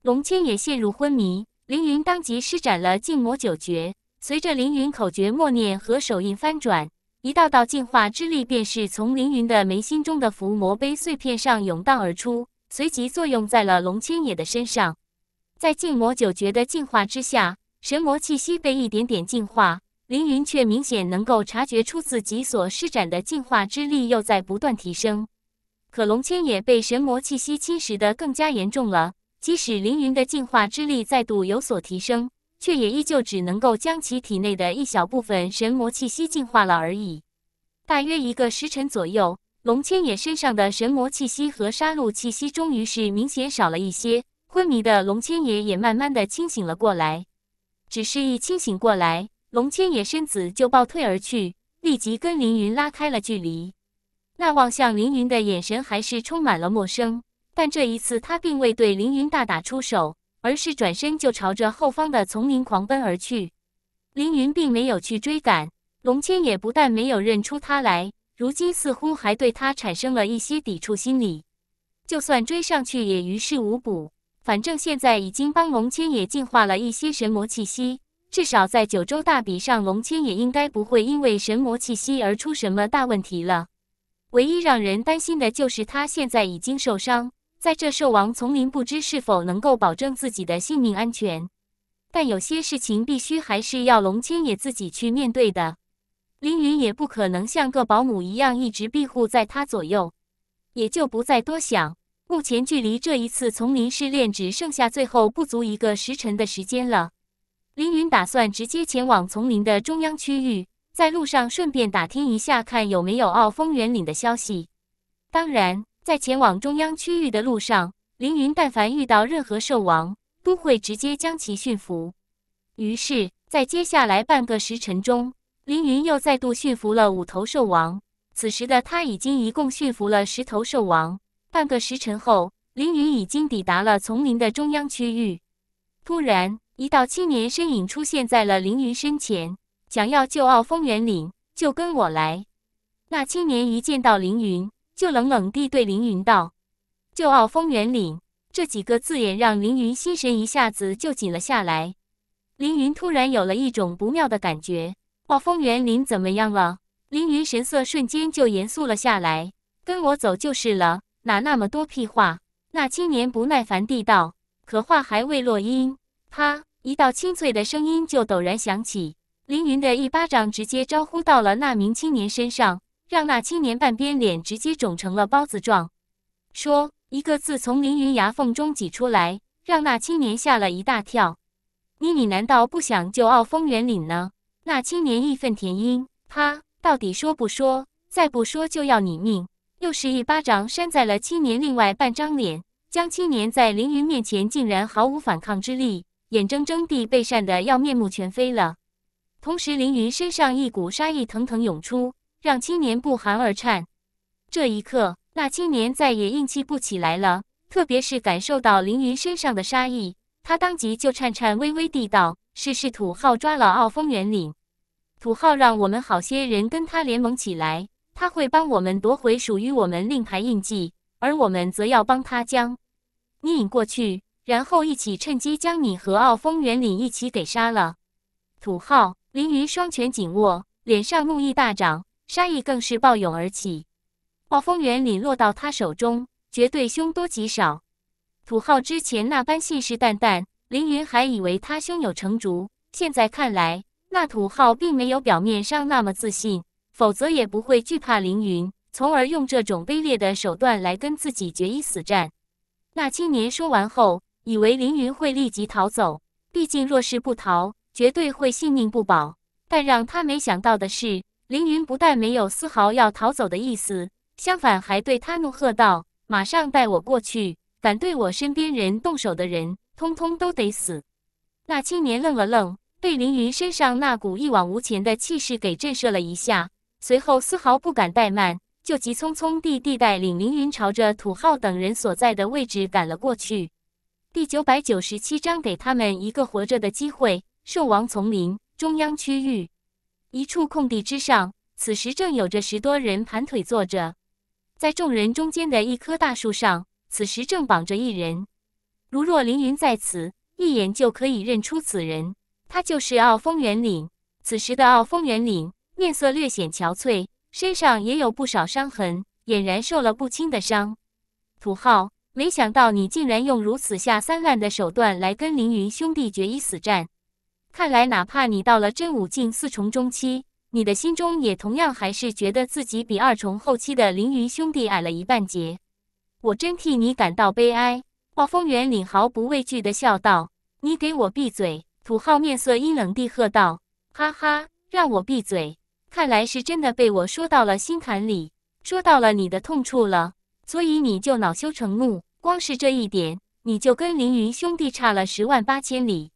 龙千也陷入昏迷。凌云当即施展了静魔九诀。随着凌云口诀默念和手印翻转，一道道净化之力便是从凌云的眉心中的伏魔碑碎片上涌荡而出，随即作用在了龙千也的身上。在静魔九诀的净化之下，神魔气息被一点点净化，凌云却明显能够察觉出自己所施展的净化之力又在不断提升。可龙千野被神魔气息侵蚀的更加严重了，即使凌云的进化之力再度有所提升，却也依旧只能够将其体内的一小部分神魔气息进化了而已。大约一个时辰左右，龙千野身上的神魔气息和杀戮气息终于是明显少了一些，昏迷的龙千野也慢慢的清醒了过来。只是一清醒过来，龙千野身子就暴退而去，立即跟凌云拉开了距离。那望向凌云的眼神还是充满了陌生，但这一次他并未对凌云大打出手，而是转身就朝着后方的丛林狂奔而去。凌云并没有去追赶，龙千也不但没有认出他来，如今似乎还对他产生了一些抵触心理。就算追上去也于事无补，反正现在已经帮龙千也净化了一些神魔气息，至少在九州大比上，龙千也应该不会因为神魔气息而出什么大问题了。唯一让人担心的就是他现在已经受伤，在这兽王丛林不知是否能够保证自己的性命安全。但有些事情必须还是要龙千野自己去面对的，凌云也不可能像个保姆一样一直庇护在他左右，也就不再多想。目前距离这一次丛林试炼只剩下最后不足一个时辰的时间了，凌云打算直接前往丛林的中央区域。在路上顺便打听一下，看有没有傲风圆岭的消息。当然，在前往中央区域的路上，凌云但凡遇到任何兽王，都会直接将其驯服。于是，在接下来半个时辰中，凌云又再度驯服了五头兽王。此时的他已经一共驯服了十头兽王。半个时辰后，凌云已经抵达了丛林的中央区域。突然，一道青年身影出现在了凌云身前。想要救傲风元领，就跟我来。那青年一见到凌云，就冷冷地对凌云道：“救傲风元领。”这几个字眼让凌云心神一下子就紧了下来。凌云突然有了一种不妙的感觉。傲风元领怎么样了？凌云神色瞬间就严肃了下来。跟我走就是了，哪那么多屁话？那青年不耐烦地道。可话还未落音，啪！一道清脆的声音就陡然响起。凌云的一巴掌直接招呼到了那名青年身上，让那青年半边脸直接肿成了包子状。说一个字从凌云牙缝中挤出来，让那青年吓了一大跳。你你难道不想救傲风元领呢？那青年义愤填膺，啪！到底说不说？再不说就要你命！又是一巴掌扇在了青年另外半张脸，将青年在凌云面前竟然毫无反抗之力，眼睁睁地被扇得要面目全非了。同时，凌云身上一股杀意腾腾涌出，让青年不寒而颤。这一刻，那青年再也硬气不起来了。特别是感受到凌云身上的杀意，他当即就颤颤巍巍地道：“是是，土号抓了傲风元领。土号让我们好些人跟他联盟起来，他会帮我们夺回属于我们令牌印记，而我们则要帮他将你引过去，然后一起趁机将你和傲风元领一起给杀了。土号。凌云双拳紧握，脸上怒意大涨，杀意更是暴涌而起。暴风元领落到他手中，绝对凶多吉少。土豪之前那般信誓旦旦，凌云还以为他胸有成竹，现在看来，那土豪并没有表面上那么自信，否则也不会惧怕凌云，从而用这种卑劣的手段来跟自己决一死战。那青年说完后，以为凌云会立即逃走，毕竟若是不逃，绝对会性命不保，但让他没想到的是，凌云不但没有丝毫要逃走的意思，相反还对他怒喝道：“马上带我过去！敢对我身边人动手的人，通通都得死！”那青年愣了愣，被凌云身上那股一往无前的气势给震慑了一下，随后丝毫不敢怠慢，就急匆匆地带领凌云朝着土浩等人所在的位置赶了过去。第九百九十七章：给他们一个活着的机会。兽王丛林中央区域一处空地之上，此时正有着十多人盘腿坐着。在众人中间的一棵大树上，此时正绑着一人。如若凌云在此，一眼就可以认出此人。他就是傲风元领。此时的傲风元领面色略显憔悴，身上也有不少伤痕，俨然受了不轻的伤。土浩，没想到你竟然用如此下三滥的手段来跟凌云兄弟决一死战。看来，哪怕你到了真武境四重中期，你的心中也同样还是觉得自己比二重后期的凌云兄弟矮了一半截。我真替你感到悲哀。暴风元领毫不畏惧地笑道：“你给我闭嘴！”土浩面色阴冷地喝道：“哈哈，让我闭嘴！看来是真的被我说到了心坎里，说到了你的痛处了，所以你就恼羞成怒。光是这一点，你就跟凌云兄弟差了十万八千里。”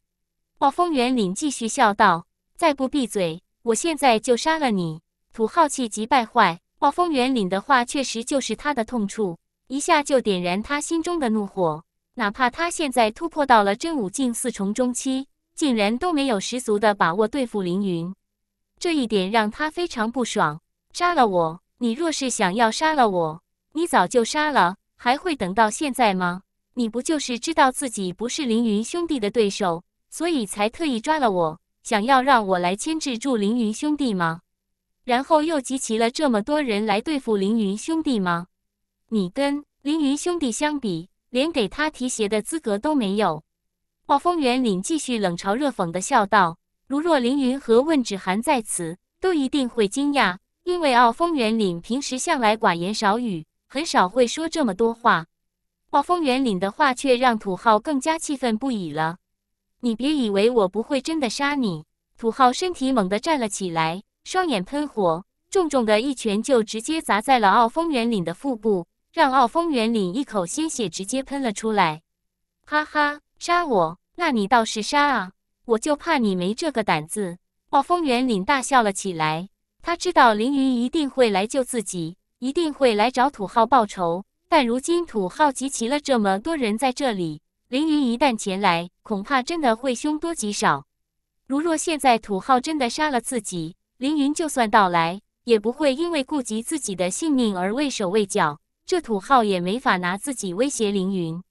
暴风元领继续笑道：“再不闭嘴，我现在就杀了你！”土豪气急败坏。暴风元领的话确实就是他的痛处，一下就点燃他心中的怒火。哪怕他现在突破到了真武境四重中期，竟然都没有十足的把握对付凌云，这一点让他非常不爽。杀了我！你若是想要杀了我，你早就杀了，还会等到现在吗？你不就是知道自己不是凌云兄弟的对手？”所以才特意抓了我，想要让我来牵制住凌云兄弟吗？然后又集齐了这么多人来对付凌云兄弟吗？你跟凌云兄弟相比，连给他提鞋的资格都没有。暴风元领继续冷嘲热讽的笑道：“如若凌云和问芷寒在此，都一定会惊讶，因为傲风元领平时向来寡言少语，很少会说这么多话。暴风元领的话却让土豪更加气愤不已了。”你别以为我不会真的杀你！土豪身体猛地站了起来，双眼喷火，重重的一拳就直接砸在了傲风元领的腹部，让傲风元领一口鲜血直接喷了出来。哈哈，杀我？那你倒是杀啊！我就怕你没这个胆子！傲风元领大笑了起来，他知道凌云一定会来救自己，一定会来找土豪报仇，但如今土豪集齐了这么多人在这里。凌云一旦前来，恐怕真的会凶多吉少。如若现在土豪真的杀了自己，凌云就算到来，也不会因为顾及自己的性命而畏手畏脚。这土豪也没法拿自己威胁凌云，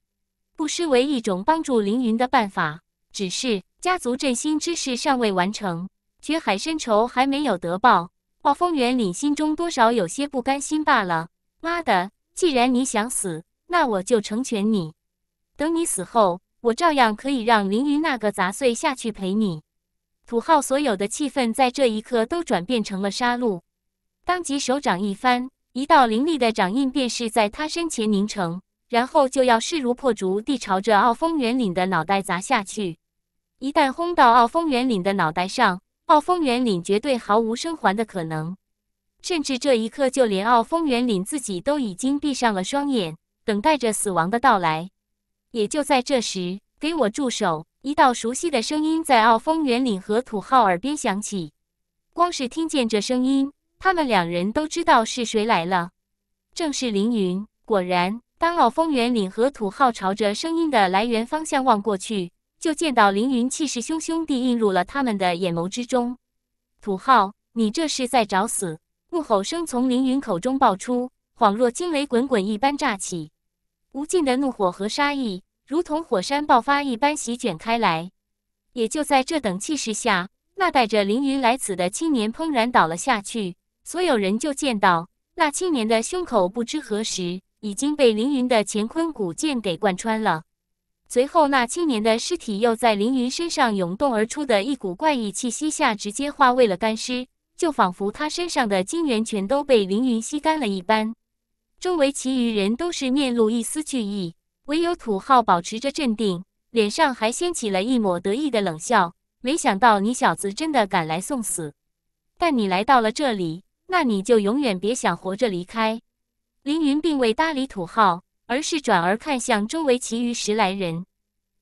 不失为一种帮助凌云的办法。只是家族振兴之事尚未完成，血海深仇还没有得报，暴风元领心中多少有些不甘心罢了。妈的，既然你想死，那我就成全你。等你死后，我照样可以让凌云那个杂碎下去陪你。土豪所有的气氛在这一刻都转变成了杀戮，当即手掌一翻，一道凌厉的掌印便是在他身前凝成，然后就要势如破竹地朝着傲风元领的脑袋砸下去。一旦轰到傲风元领的脑袋上，傲风元领绝对毫无生还的可能。甚至这一刻，就连傲风元领自己都已经闭上了双眼，等待着死亡的到来。也就在这时，给我住手！一道熟悉的声音在傲风元领和土浩耳边响起。光是听见这声音，他们两人都知道是谁来了，正是凌云。果然，当傲风元领和土浩朝着声音的来源方向望过去，就见到凌云气势汹汹地映入了他们的眼眸之中。土浩，你这是在找死！怒吼声从凌云口中爆出，恍若惊雷滚滚一般炸起。无尽的怒火和杀意，如同火山爆发一般席卷开来。也就在这等气势下，那带着凌云来此的青年砰然倒了下去。所有人就见到，那青年的胸口不知何时已经被凌云的乾坤古剑给贯穿了。随后，那青年的尸体又在凌云身上涌动而出的一股怪异气息下，直接化为了干尸，就仿佛他身上的精元全都被凌云吸干了一般。周围其余人都是面露一丝惧意，唯有土豪保持着镇定，脸上还掀起了一抹得意的冷笑。没想到你小子真的敢来送死！但你来到了这里，那你就永远别想活着离开。凌云并未搭理土豪，而是转而看向周围其余十来人。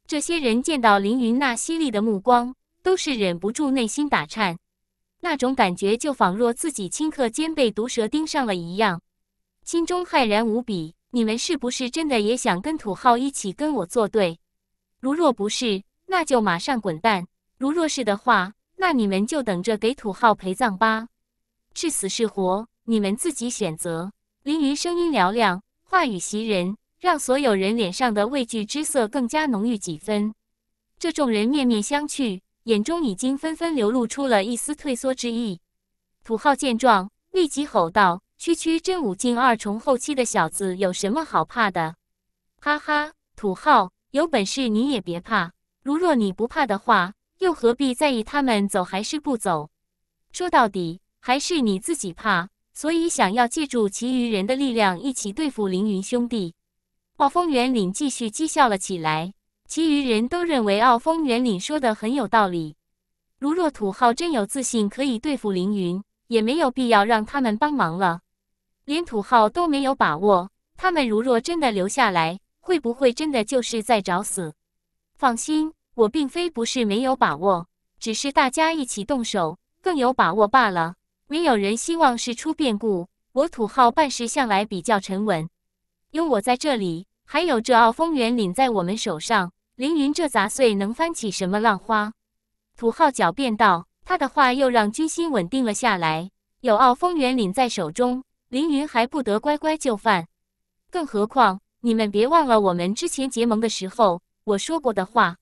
这些人见到凌云那犀利的目光，都是忍不住内心打颤，那种感觉就仿若自己顷刻间被毒蛇盯上了一样。心中骇然无比，你们是不是真的也想跟土豪一起跟我作对？如若不是，那就马上滚蛋；如若是的话，那你们就等着给土豪陪葬吧！是死是活，你们自己选择。凌云声音嘹亮，话语袭人，让所有人脸上的畏惧之色更加浓郁几分。这众人面面相觑，眼中已经纷纷流露出了一丝退缩之意。土豪见状，立即吼道。区区真武境二重后期的小子有什么好怕的？哈哈，土豪，有本事你也别怕。如若你不怕的话，又何必在意他们走还是不走？说到底，还是你自己怕，所以想要借助其余人的力量一起对付凌云兄弟。傲风元领继续讥笑了起来，其余人都认为傲风元领说的很有道理。如若土豪真有自信可以对付凌云，也没有必要让他们帮忙了。连土豪都没有把握，他们如若真的留下来，会不会真的就是在找死？放心，我并非不是没有把握，只是大家一起动手更有把握罢了。没有人希望事出变故。我土豪办事向来比较沉稳，有我在这里，还有这傲风元领在我们手上，凌云这杂碎能翻起什么浪花？土豪狡辩道，他的话又让军心稳定了下来。有傲风元领在手中。凌云还不得乖乖就范？更何况你们别忘了，我们之前结盟的时候我说过的话。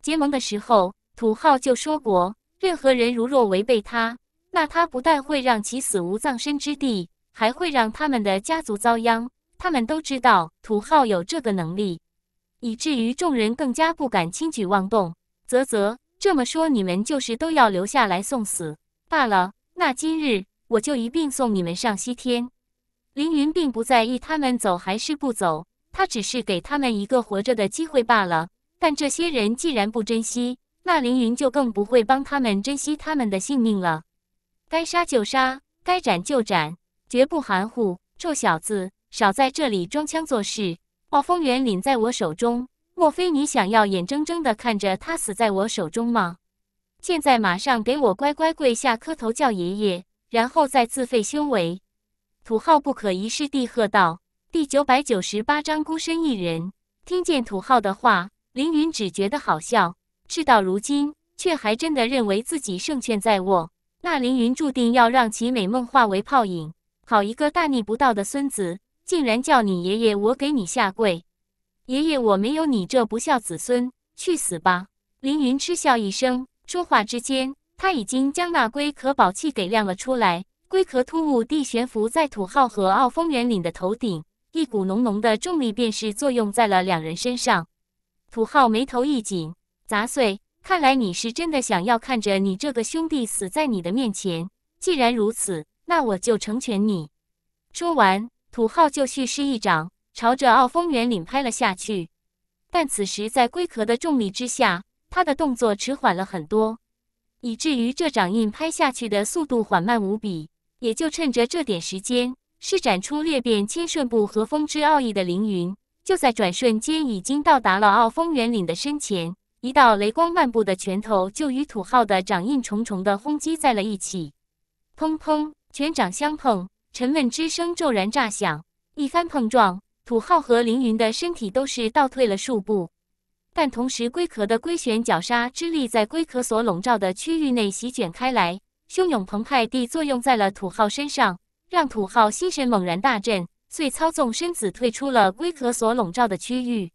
结盟的时候，土浩就说过，任何人如若违背他，那他不但会让其死无葬身之地，还会让他们的家族遭殃。他们都知道土浩有这个能力，以至于众人更加不敢轻举妄动。啧啧，这么说你们就是都要留下来送死罢了？那今日。我就一并送你们上西天。凌云并不在意他们走还是不走，他只是给他们一个活着的机会罢了。但这些人既然不珍惜，那凌云就更不会帮他们珍惜他们的性命了。该杀就杀，该斩就斩，绝不含糊。臭小子，少在这里装腔作势！暴风猿领在我手中，莫非你想要眼睁睁的看着他死在我手中吗？现在马上给我乖乖跪下磕头，叫爷爷！然后再自废修为，土浩不可一世地喝道：“第九百九十八章孤身一人。”听见土浩的话，凌云只觉得好笑。事到如今，却还真的认为自己胜券在握。那凌云注定要让其美梦化为泡影。好一个大逆不道的孙子，竟然叫你爷爷我给你下跪！爷爷，我没有你这不孝子孙，去死吧！凌云嗤笑一声，说话之间。他已经将那龟壳宝器给亮了出来，龟壳突兀地悬浮在土豪和傲风元岭的头顶，一股浓浓的重力便是作用在了两人身上。土豪眉头一紧：“砸碎，看来你是真的想要看着你这个兄弟死在你的面前。既然如此，那我就成全你。”说完，土豪就蓄势一掌，朝着傲风元岭拍了下去。但此时在龟壳的重力之下，他的动作迟缓了很多。以至于这掌印拍下去的速度缓慢无比，也就趁着这点时间，施展出裂变千瞬步和风之奥义的凌云，就在转瞬间已经到达了傲风元领的身前。一道雷光漫步的拳头就与土豪的掌印重重的轰击在了一起，砰砰，拳掌相碰，沉闷之声骤然炸响。一番碰撞，土豪和凌云的身体都是倒退了数步。但同时，龟壳的龟旋绞杀之力在龟壳所笼罩的区域内席卷开来，汹涌澎湃地作用在了土昊身上，让土昊心神猛然大震，遂操纵身子退出了龟壳所笼罩的区域。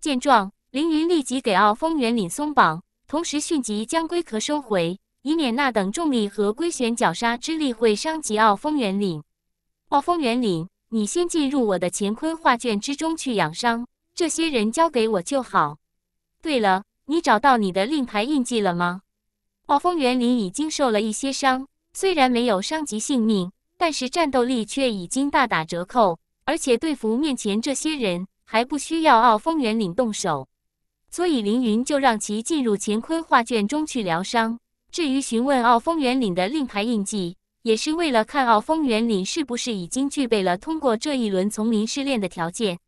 见状，凌云立即给傲风元领松绑，同时迅疾将龟壳收回，以免那等重力和龟旋绞杀之力会伤及傲风元领。傲风元领，你先进入我的乾坤画卷之中去养伤，这些人交给我就好。对了，你找到你的令牌印记了吗？傲风园林已经受了一些伤，虽然没有伤及性命，但是战斗力却已经大打折扣。而且对付面前这些人，还不需要傲风元领动手。所以凌云就让其进入乾坤画卷中去疗伤。至于询问傲风元领的令牌印记，也是为了看傲风元领是不是已经具备了通过这一轮丛林试炼的条件。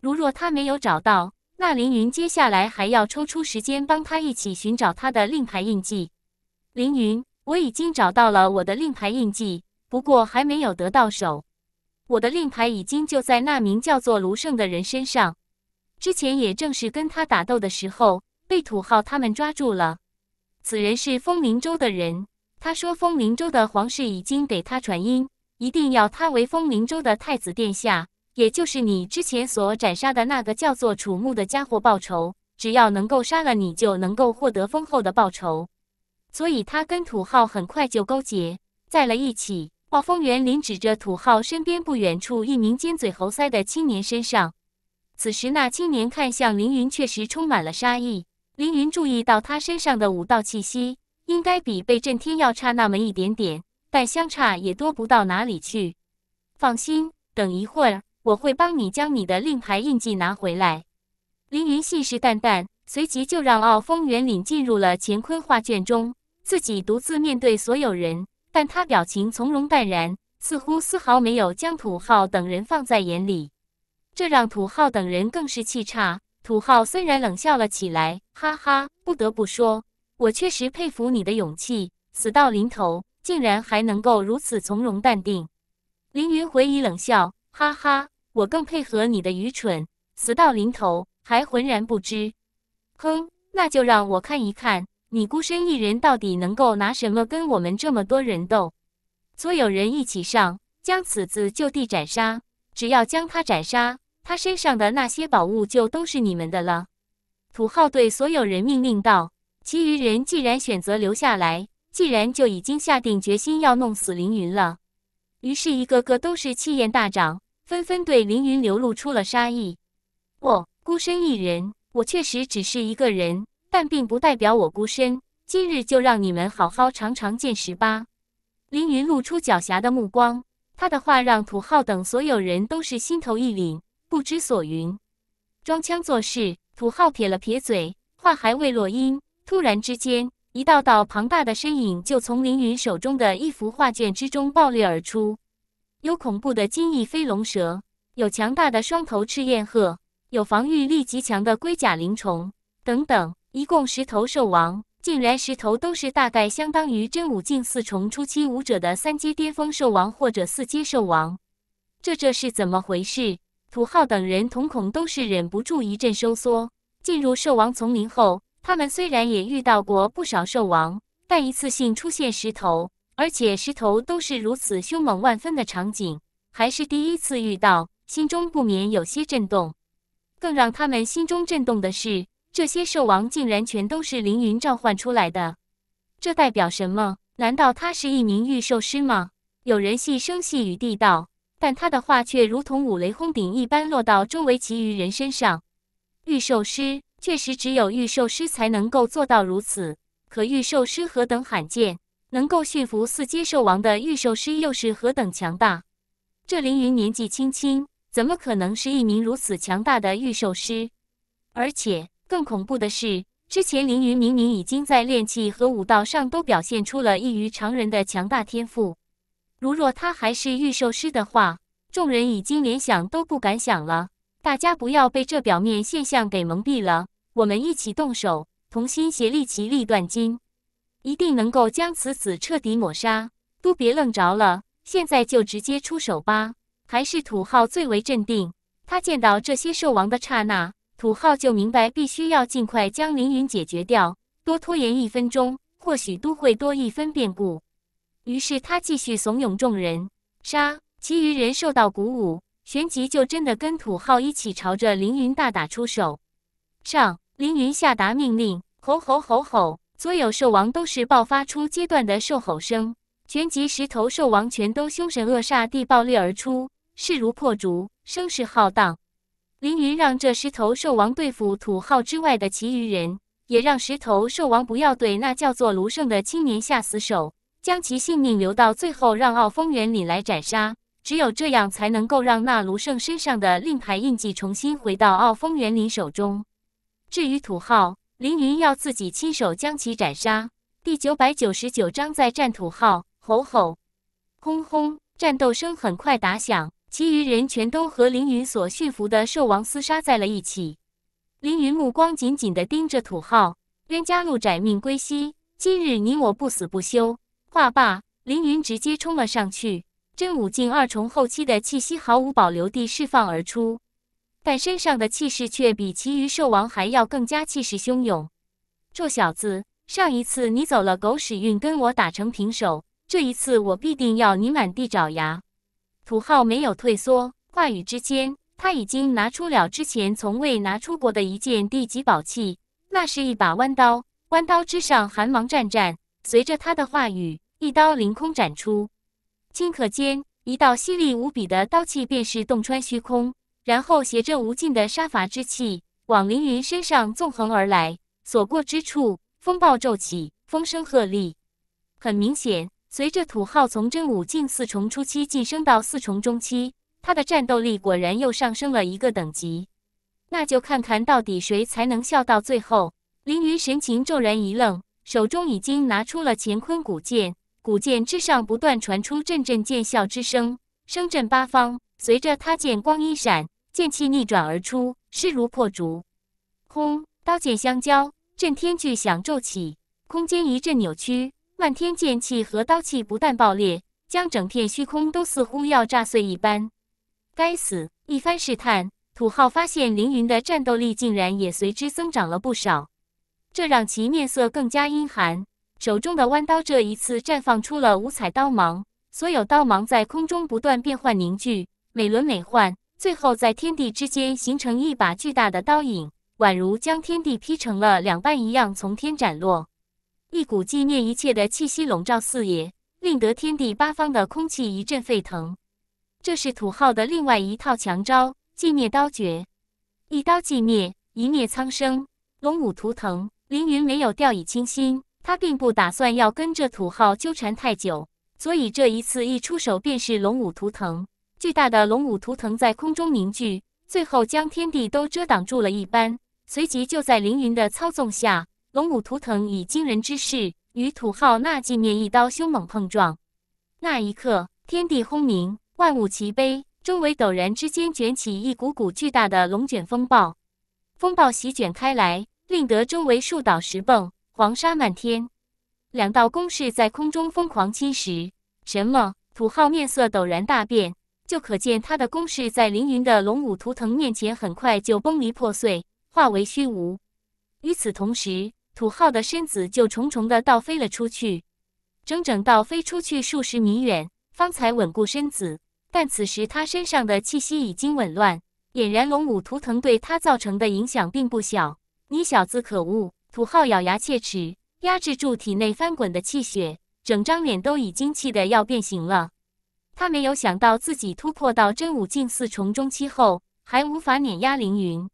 如若他没有找到，那凌云接下来还要抽出时间帮他一起寻找他的令牌印记。凌云，我已经找到了我的令牌印记，不过还没有得到手。我的令牌已经就在那名叫做卢胜的人身上。之前也正是跟他打斗的时候，被土豪他们抓住了。此人是风铃州的人，他说风铃州的皇室已经给他传音，一定要他为风铃州的太子殿下。也就是你之前所斩杀的那个叫做楚木的家伙报仇，只要能够杀了你就能够获得丰厚的报酬，所以他跟土浩很快就勾结在了一起。暴风园林指着土浩身边不远处一名尖嘴猴腮的青年身上，此时那青年看向凌云，确实充满了杀意。凌云注意到他身上的武道气息，应该比被震天要差那么一点点，但相差也多不到哪里去。放心，等一会儿。我会帮你将你的令牌印记拿回来，凌云信誓旦旦，随即就让傲风元领进入了乾坤画卷中，自己独自面对所有人。但他表情从容淡然，似乎丝毫没有将土浩等人放在眼里，这让土浩等人更是气差。土浩虽然冷笑了起来，哈哈，不得不说，我确实佩服你的勇气，死到临头竟然还能够如此从容淡定。凌云回以冷笑，哈哈。我更配合你的愚蠢，死到临头还浑然不知，哼！那就让我看一看，你孤身一人到底能够拿什么跟我们这么多人斗？所有人一起上，将此子就地斩杀！只要将他斩杀，他身上的那些宝物就都是你们的了。土豪对所有人命令道：“其余人既然选择留下来，既然就已经下定决心要弄死凌云了，于是一个个都是气焰大涨。”纷纷对凌云流露出了杀意。我孤身一人，我确实只是一个人，但并不代表我孤身。今日就让你们好好尝尝见识吧。凌云露出狡黠的目光，他的话让土豪等所有人都是心头一凛，不知所云。装腔作势，土豪撇了撇嘴，话还未落音，突然之间，一道道庞大的身影就从凌云手中的一幅画卷之中爆裂而出。有恐怖的金翼飞龙蛇，有强大的双头赤焰鹤，有防御力极强的龟甲灵虫，等等，一共十头兽王，竟然十头都是大概相当于真武境四重初期武者的三阶巅峰兽王或者四阶兽王，这这是怎么回事？土浩等人瞳孔都是忍不住一阵收缩。进入兽王丛林后，他们虽然也遇到过不少兽王，但一次性出现十头。而且石头都是如此凶猛万分的场景，还是第一次遇到，心中不免有些震动。更让他们心中震动的是，这些兽王竟然全都是凌云召唤出来的，这代表什么？难道他是一名御兽师吗？有人细声细语地道，但他的话却如同五雷轰顶一般落到周围其余人身上。御兽师确实只有御兽师才能够做到如此，可御兽师何等罕见！能够驯服四阶兽王的御兽师又是何等强大？这凌云年纪轻轻，怎么可能是一名如此强大的御兽师？而且更恐怖的是，之前凌云明明已经在炼气和武道上都表现出了异于常人的强大天赋。如若他还是御兽师的话，众人已经连想都不敢想了。大家不要被这表面现象给蒙蔽了，我们一起动手，同心协力，其利断金。一定能够将此子彻底抹杀！都别愣着了，现在就直接出手吧！还是土号最为镇定。他见到这些兽王的刹那，土号就明白，必须要尽快将凌云解决掉。多拖延一分钟，或许都会多一分变故。于是他继续怂恿众人杀。其余人受到鼓舞，旋即就真的跟土号一起朝着凌云大打出手。上，凌云下达命令：吼吼吼吼！所有兽王都是爆发出阶段的兽吼声，全集十头兽王全都凶神恶煞地爆裂而出，势如破竹，声势浩荡。凌云让这十头兽王对付土号之外的其余人，也让十头兽王不要对那叫做卢胜的青年下死手，将其性命留到最后，让傲风元领来斩杀。只有这样，才能够让那卢胜身上的令牌印记重新回到傲风园林手中。至于土浩。凌云要自己亲手将其斩杀。第九百九十九章，在战土号，吼吼，轰轰，战斗声很快打响，其余人全都和凌云所驯服的兽王厮杀在了一起。凌云目光紧紧地盯着土号，冤家路窄，命归西，今日你我不死不休。话罢，凌云直接冲了上去，真武境二重后期的气息毫无保留地释放而出。但身上的气势却比其余兽王还要更加气势汹涌。臭小子，上一次你走了狗屎运跟我打成平手，这一次我必定要你满地找牙！土豪没有退缩，话语之间他已经拿出了之前从未拿出过的一件地级宝器，那是一把弯刀。弯刀之上寒芒湛湛，随着他的话语，一刀凌空斩出，顷刻间一道犀利无比的刀气便是洞穿虚空。然后携着无尽的杀伐之气往凌云身上纵横而来，所过之处风暴骤起，风声鹤唳。很明显，随着土豪从真武境四重初期晋升到四重中期，他的战斗力果然又上升了一个等级。那就看看到底谁才能笑到最后。凌云神情骤然一愣，手中已经拿出了乾坤古剑，古剑之上不断传出阵阵剑啸之声，声震八方。随着他剑光一闪。剑气逆转而出，势如破竹。轰！刀剑相交，震天巨响骤起，空间一阵扭曲，漫天剑气和刀气不断爆裂，将整片虚空都似乎要炸碎一般。该死！一番试探，土豪发现凌云的战斗力竟然也随之增长了不少，这让其面色更加阴寒。手中的弯刀这一次绽放出了五彩刀芒，所有刀芒在空中不断变换凝聚，美轮美奂。最后，在天地之间形成一把巨大的刀影，宛如将天地劈成了两半一样，从天斩落。一股寂灭一切的气息笼罩四野，令得天地八方的空气一阵沸腾。这是土浩的另外一套强招——寂灭刀诀。一刀寂灭，一灭苍生。龙武图腾，凌云没有掉以轻心，他并不打算要跟这土浩纠缠太久，所以这一次一出手便是龙武图腾。巨大的龙武图腾在空中凝聚，最后将天地都遮挡住了一般。随即就在凌云的操纵下，龙武图腾以惊人之势与土号那纪念一刀凶猛碰撞。那一刻，天地轰鸣，万物齐悲，周围陡然之间卷起一股股巨大的龙卷风暴，风暴席卷开来，令得周围树倒石崩，黄沙漫天。两道攻势在空中疯狂侵蚀。什么？土浩面色陡然大变。就可见他的攻势在凌云的龙武图腾面前很快就崩离破碎，化为虚无。与此同时，土浩的身子就重重的倒飞了出去，整整倒飞出去数十米远，方才稳固身子。但此时他身上的气息已经紊乱，俨然龙武图腾对他造成的影响并不小。你小子可恶！土浩咬牙切齿，压制住体内翻滚的气血，整张脸都已经气得要变形了。他没有想到自己突破到真武境四重中期后，还无法碾压凌云，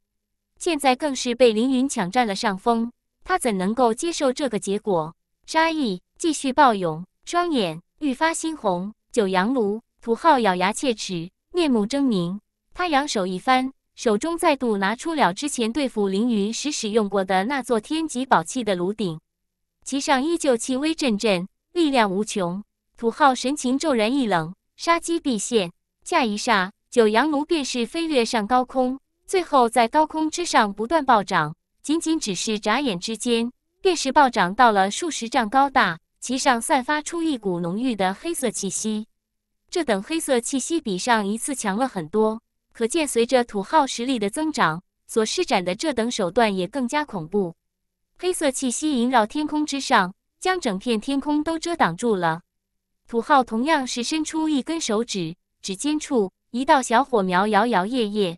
现在更是被凌云抢占了上风，他怎能够接受这个结果？杀意继续暴涌，双眼愈发猩红。九阳炉，土号咬牙切齿，面目狰狞。他扬手一翻，手中再度拿出了之前对付凌云时使用过的那座天级宝器的炉鼎，其上依旧气威阵阵，力量无穷。土号神情骤然一冷。杀机毕现，下一霎，九阳炉便是飞掠上高空，最后在高空之上不断暴涨。仅仅只是眨眼之间，便是暴涨到了数十丈高大，其上散发出一股浓郁的黑色气息。这等黑色气息比上一次强了很多，可见随着土豪实力的增长，所施展的这等手段也更加恐怖。黑色气息萦绕天空之上，将整片天空都遮挡住了。土豪同样是伸出一根手指，指尖处一道小火苗摇摇曳曳，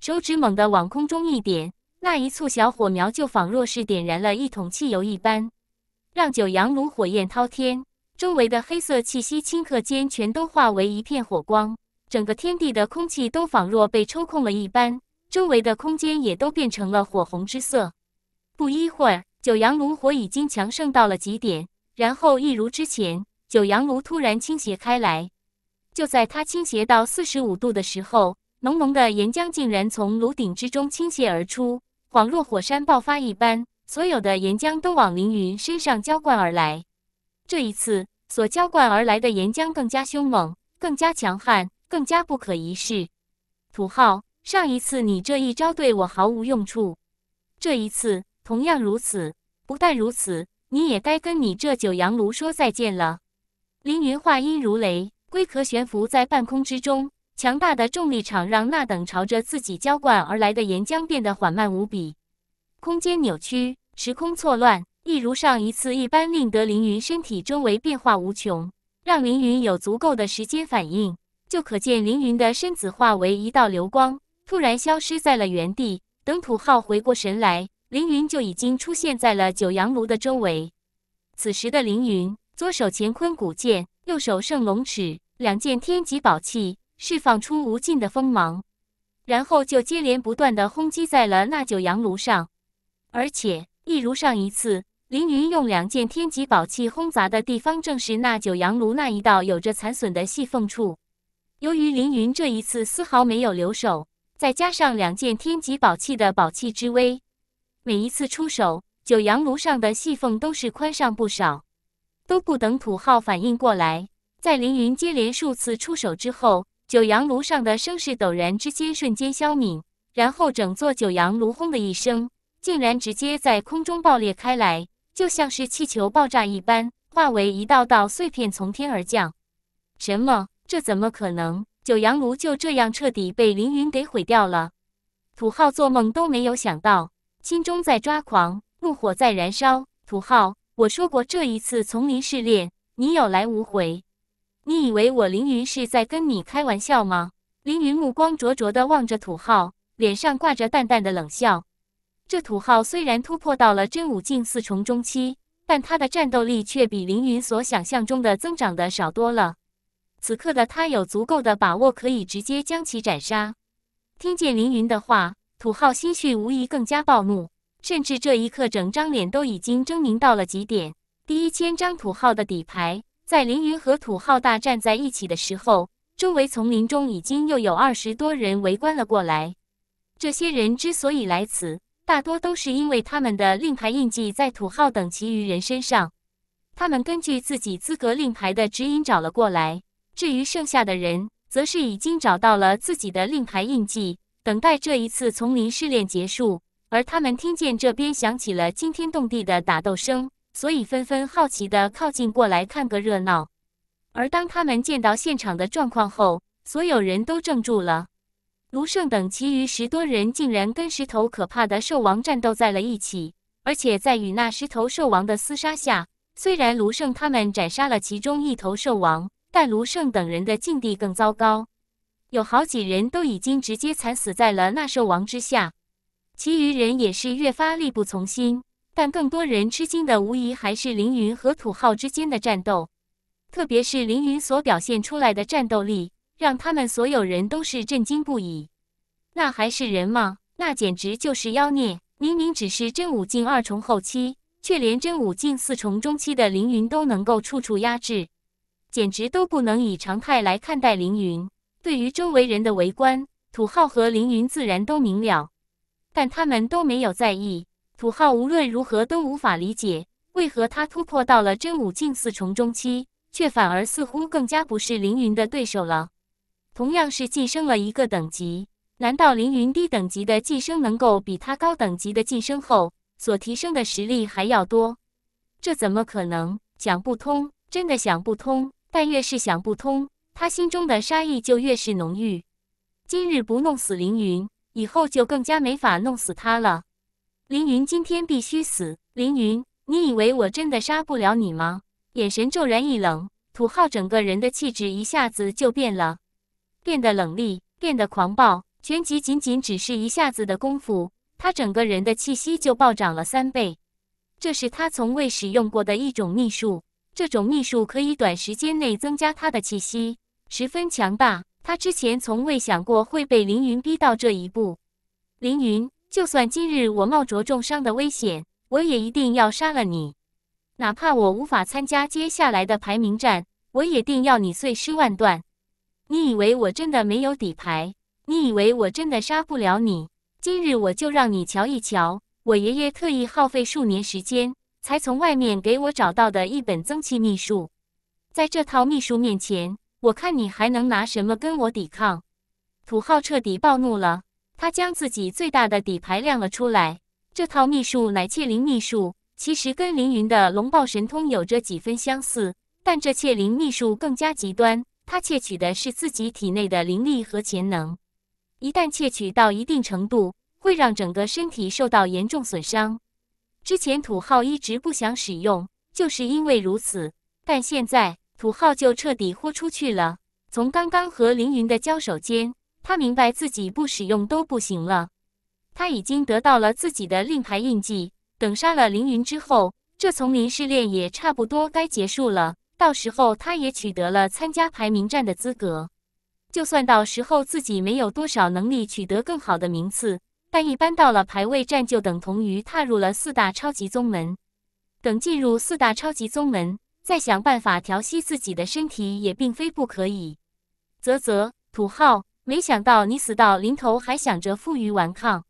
手指猛地往空中一点，那一簇小火苗就仿若是点燃了一桶汽油一般，让九阳炉火焰滔天，周围的黑色气息顷刻间全都化为一片火光，整个天地的空气都仿若被抽空了一般，周围的空间也都变成了火红之色。不一会儿，九阳炉火已经强盛到了极点，然后一如之前。九阳炉突然倾斜开来，就在它倾斜到四十五度的时候，浓浓的岩浆竟然从炉顶之中倾泻而出，恍若火山爆发一般，所有的岩浆都往凌云身上浇灌而来。这一次所浇灌而来的岩浆更加凶猛，更加强悍，更加不可一世。土号，上一次你这一招对我毫无用处，这一次同样如此。不但如此，你也该跟你这九阳炉说再见了。凌云话音如雷，龟壳悬浮在半空之中，强大的重力场让那等朝着自己浇灌而来的岩浆变得缓慢无比，空间扭曲，时空错乱，一如上一次一般，令得凌云身体周围变化无穷，让凌云有足够的时间反应。就可见凌云的身子化为一道流光，突然消失在了原地。等土浩回过神来，凌云就已经出现在了九阳炉的周围。此时的凌云。左手乾坤古剑，右手圣龙尺，两件天级宝器释放出无尽的锋芒，然后就接连不断的轰击在了那九阳炉上。而且，一如上一次，凌云用两件天级宝器轰砸的地方，正是那九阳炉那一道有着残损的细缝处。由于凌云这一次丝毫没有留手，再加上两件天级宝器的宝器之威，每一次出手，九阳炉上的细缝都是宽上不少。都不等土豪反应过来，在凌云接连数次出手之后，九阳炉上的声势陡然之间瞬间消泯，然后整座九阳炉轰的一声，竟然直接在空中爆裂开来，就像是气球爆炸一般，化为一道道碎片从天而降。什么？这怎么可能？九阳炉就这样彻底被凌云给毁掉了！土豪做梦都没有想到，心中在抓狂，怒火在燃烧。土豪！我说过，这一次丛林试炼，你有来无回。你以为我凌云是在跟你开玩笑吗？凌云目光灼灼地望着土豪，脸上挂着淡淡的冷笑。这土豪虽然突破到了真武境四重中期，但他的战斗力却比凌云所想象中的增长的少多了。此刻的他有足够的把握，可以直接将其斩杀。听见凌云的话，土豪心绪无疑更加暴怒。甚至这一刻，整张脸都已经狰狞到了极点。第一千张土号的底牌，在凌云和土号大战在一起的时候，周围丛林中已经又有二十多人围观了过来。这些人之所以来此，大多都是因为他们的令牌印记在土号等其余人身上，他们根据自己资格令牌的指引找了过来。至于剩下的人，则是已经找到了自己的令牌印记，等待这一次丛林试炼结束。而他们听见这边响起了惊天动地的打斗声，所以纷纷好奇的靠近过来看个热闹。而当他们见到现场的状况后，所有人都怔住了。卢胜等其余十多人竟然跟十头可怕的兽王战斗在了一起，而且在与那十头兽王的厮杀下，虽然卢胜他们斩杀了其中一头兽王，但卢胜等人的境地更糟糕，有好几人都已经直接惨死在了那兽王之下。其余人也是越发力不从心，但更多人吃惊的无疑还是凌云和土豪之间的战斗，特别是凌云所表现出来的战斗力，让他们所有人都是震惊不已。那还是人吗？那简直就是妖孽！明明只是真武境二重后期，却连真武境四重中期的凌云都能够处处压制，简直都不能以常态来看待凌云。对于周围人的围观，土豪和凌云自然都明了。但他们都没有在意，土豪无论如何都无法理解，为何他突破到了真武境四重中期，却反而似乎更加不是凌云的对手了。同样是晋升了一个等级，难道凌云低等级的晋升能够比他高等级的晋升后所提升的实力还要多？这怎么可能？讲不通，真的想不通。但越是想不通，他心中的杀意就越是浓郁。今日不弄死凌云！以后就更加没法弄死他了。凌云今天必须死！凌云，你以为我真的杀不了你吗？眼神骤然一冷，土浩整个人的气质一下子就变了，变得冷厉，变得狂暴。拳击仅仅只是一下子的功夫，他整个人的气息就暴涨了三倍。这是他从未使用过的一种秘术，这种秘术可以短时间内增加他的气息，十分强大。他之前从未想过会被凌云逼到这一步。凌云，就算今日我冒着重伤的危险，我也一定要杀了你。哪怕我无法参加接下来的排名战，我也定要你碎尸万段。你以为我真的没有底牌？你以为我真的杀不了你？今日我就让你瞧一瞧，我爷爷特意耗费数年时间才从外面给我找到的一本增气秘术。在这套秘术面前。我看你还能拿什么跟我抵抗？土浩彻底暴怒了，他将自己最大的底牌亮了出来。这套秘术乃窃灵秘术，其实跟凌云的龙爆神通有着几分相似，但这窃灵秘术更加极端。他窃取的是自己体内的灵力和潜能，一旦窃取到一定程度，会让整个身体受到严重损伤。之前土浩一直不想使用，就是因为如此。但现在。土豪就彻底豁出去了。从刚刚和凌云的交手间，他明白自己不使用都不行了。他已经得到了自己的令牌印记。等杀了凌云之后，这丛林试炼也差不多该结束了。到时候他也取得了参加排名战的资格。就算到时候自己没有多少能力取得更好的名次，但一般到了排位战就等同于踏入了四大超级宗门。等进入四大超级宗门。再想办法调息自己的身体也并非不可以。啧啧，土豪，没想到你死到临头还想着负隅顽抗。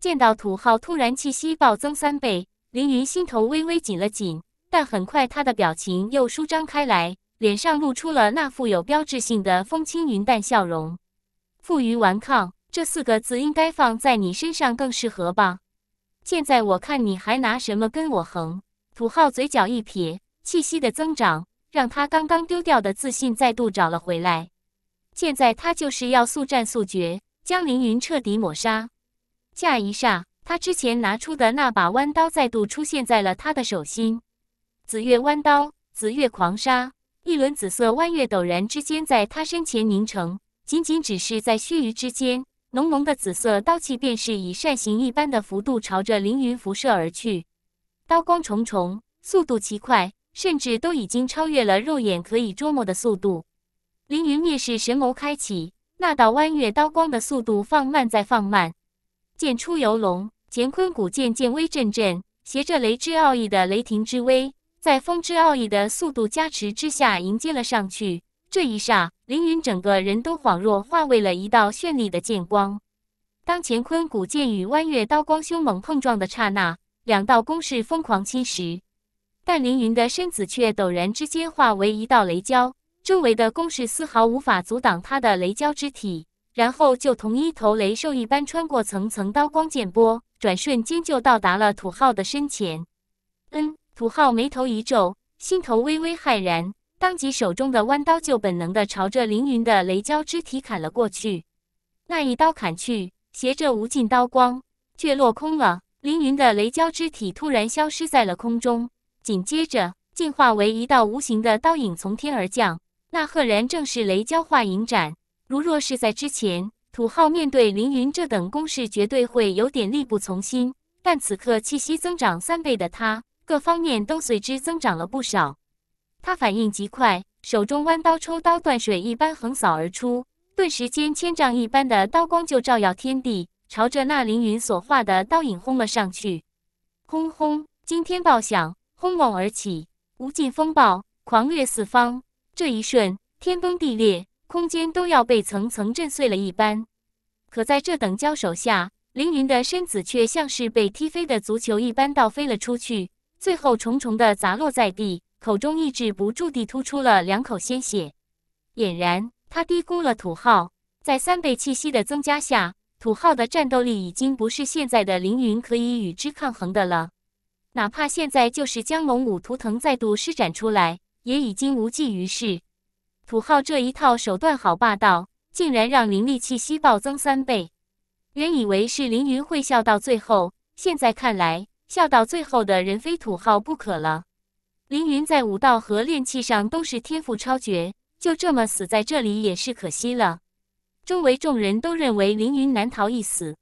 见到土豪突然气息暴增三倍，凌云心头微微紧了紧，但很快他的表情又舒张开来，脸上露出了那富有标志性的风轻云淡笑容。负隅顽抗这四个字应该放在你身上更适合吧？现在我看你还拿什么跟我横？土豪嘴角一撇。气息的增长让他刚刚丢掉的自信再度找了回来。现在他就是要速战速决，将凌云彻底抹杀。下一刹，他之前拿出的那把弯刀再度出现在了他的手心。紫月弯刀，紫月狂杀。一轮紫色弯月陡然之间在他身前凝成，仅仅只是在须臾之间，浓浓的紫色刀气便是以扇形一般的幅度朝着凌云辐射而去，刀光重重，速度奇快。甚至都已经超越了肉眼可以捉摸的速度。凌云灭世神眸开启，那道弯月刀光的速度放慢再放慢。剑出游龙，乾坤古剑剑威阵阵，携着雷之奥义的雷霆之威，在风之奥义的速度加持之下迎接了上去。这一霎，凌云整个人都恍若化为了一道绚丽的剑光。当乾坤古剑与弯月刀光凶猛碰撞的刹那，两道攻势疯狂侵蚀。但凌云的身子却陡然之间化为一道雷蛟，周围的攻势丝毫无法阻挡他的雷蛟之体，然后就同一头雷兽一般穿过层层刀光剑波，转瞬间就到达了土豪的身前。嗯，土豪眉头一皱，心头微微骇然，当即手中的弯刀就本能的朝着凌云的雷蛟之体砍了过去。那一刀砍去，携着无尽刀光，却落空了。凌云的雷蛟之体突然消失在了空中。紧接着，进化为一道无形的刀影从天而降，那赫然正是雷蛟化影斩。如若是在之前，土豪面对凌云这等攻势，绝对会有点力不从心。但此刻气息增长三倍的他，各方面都随之增长了不少。他反应极快，手中弯刀抽刀断水一般横扫而出，顿时间千丈一般的刀光就照耀天地，朝着那凌云所化的刀影轰了上去。轰轰，惊天爆响。轰隆而起，无尽风暴狂掠四方。这一瞬，天崩地裂，空间都要被层层震碎了一般。可在这等交手下，凌云的身子却像是被踢飞的足球一般倒飞了出去，最后重重的砸落在地，口中抑制不住地吐出了两口鲜血。俨然，他低估了土浩。在三倍气息的增加下，土浩的战斗力已经不是现在的凌云可以与之抗衡的了。哪怕现在就是将龙武图腾再度施展出来，也已经无济于事。土豪这一套手段好霸道，竟然让灵力气息暴增三倍。原以为是凌云会笑到最后，现在看来，笑到最后的人非土豪不可了。凌云在武道和炼气上都是天赋超绝，就这么死在这里也是可惜了。周围众人都认为凌云难逃一死。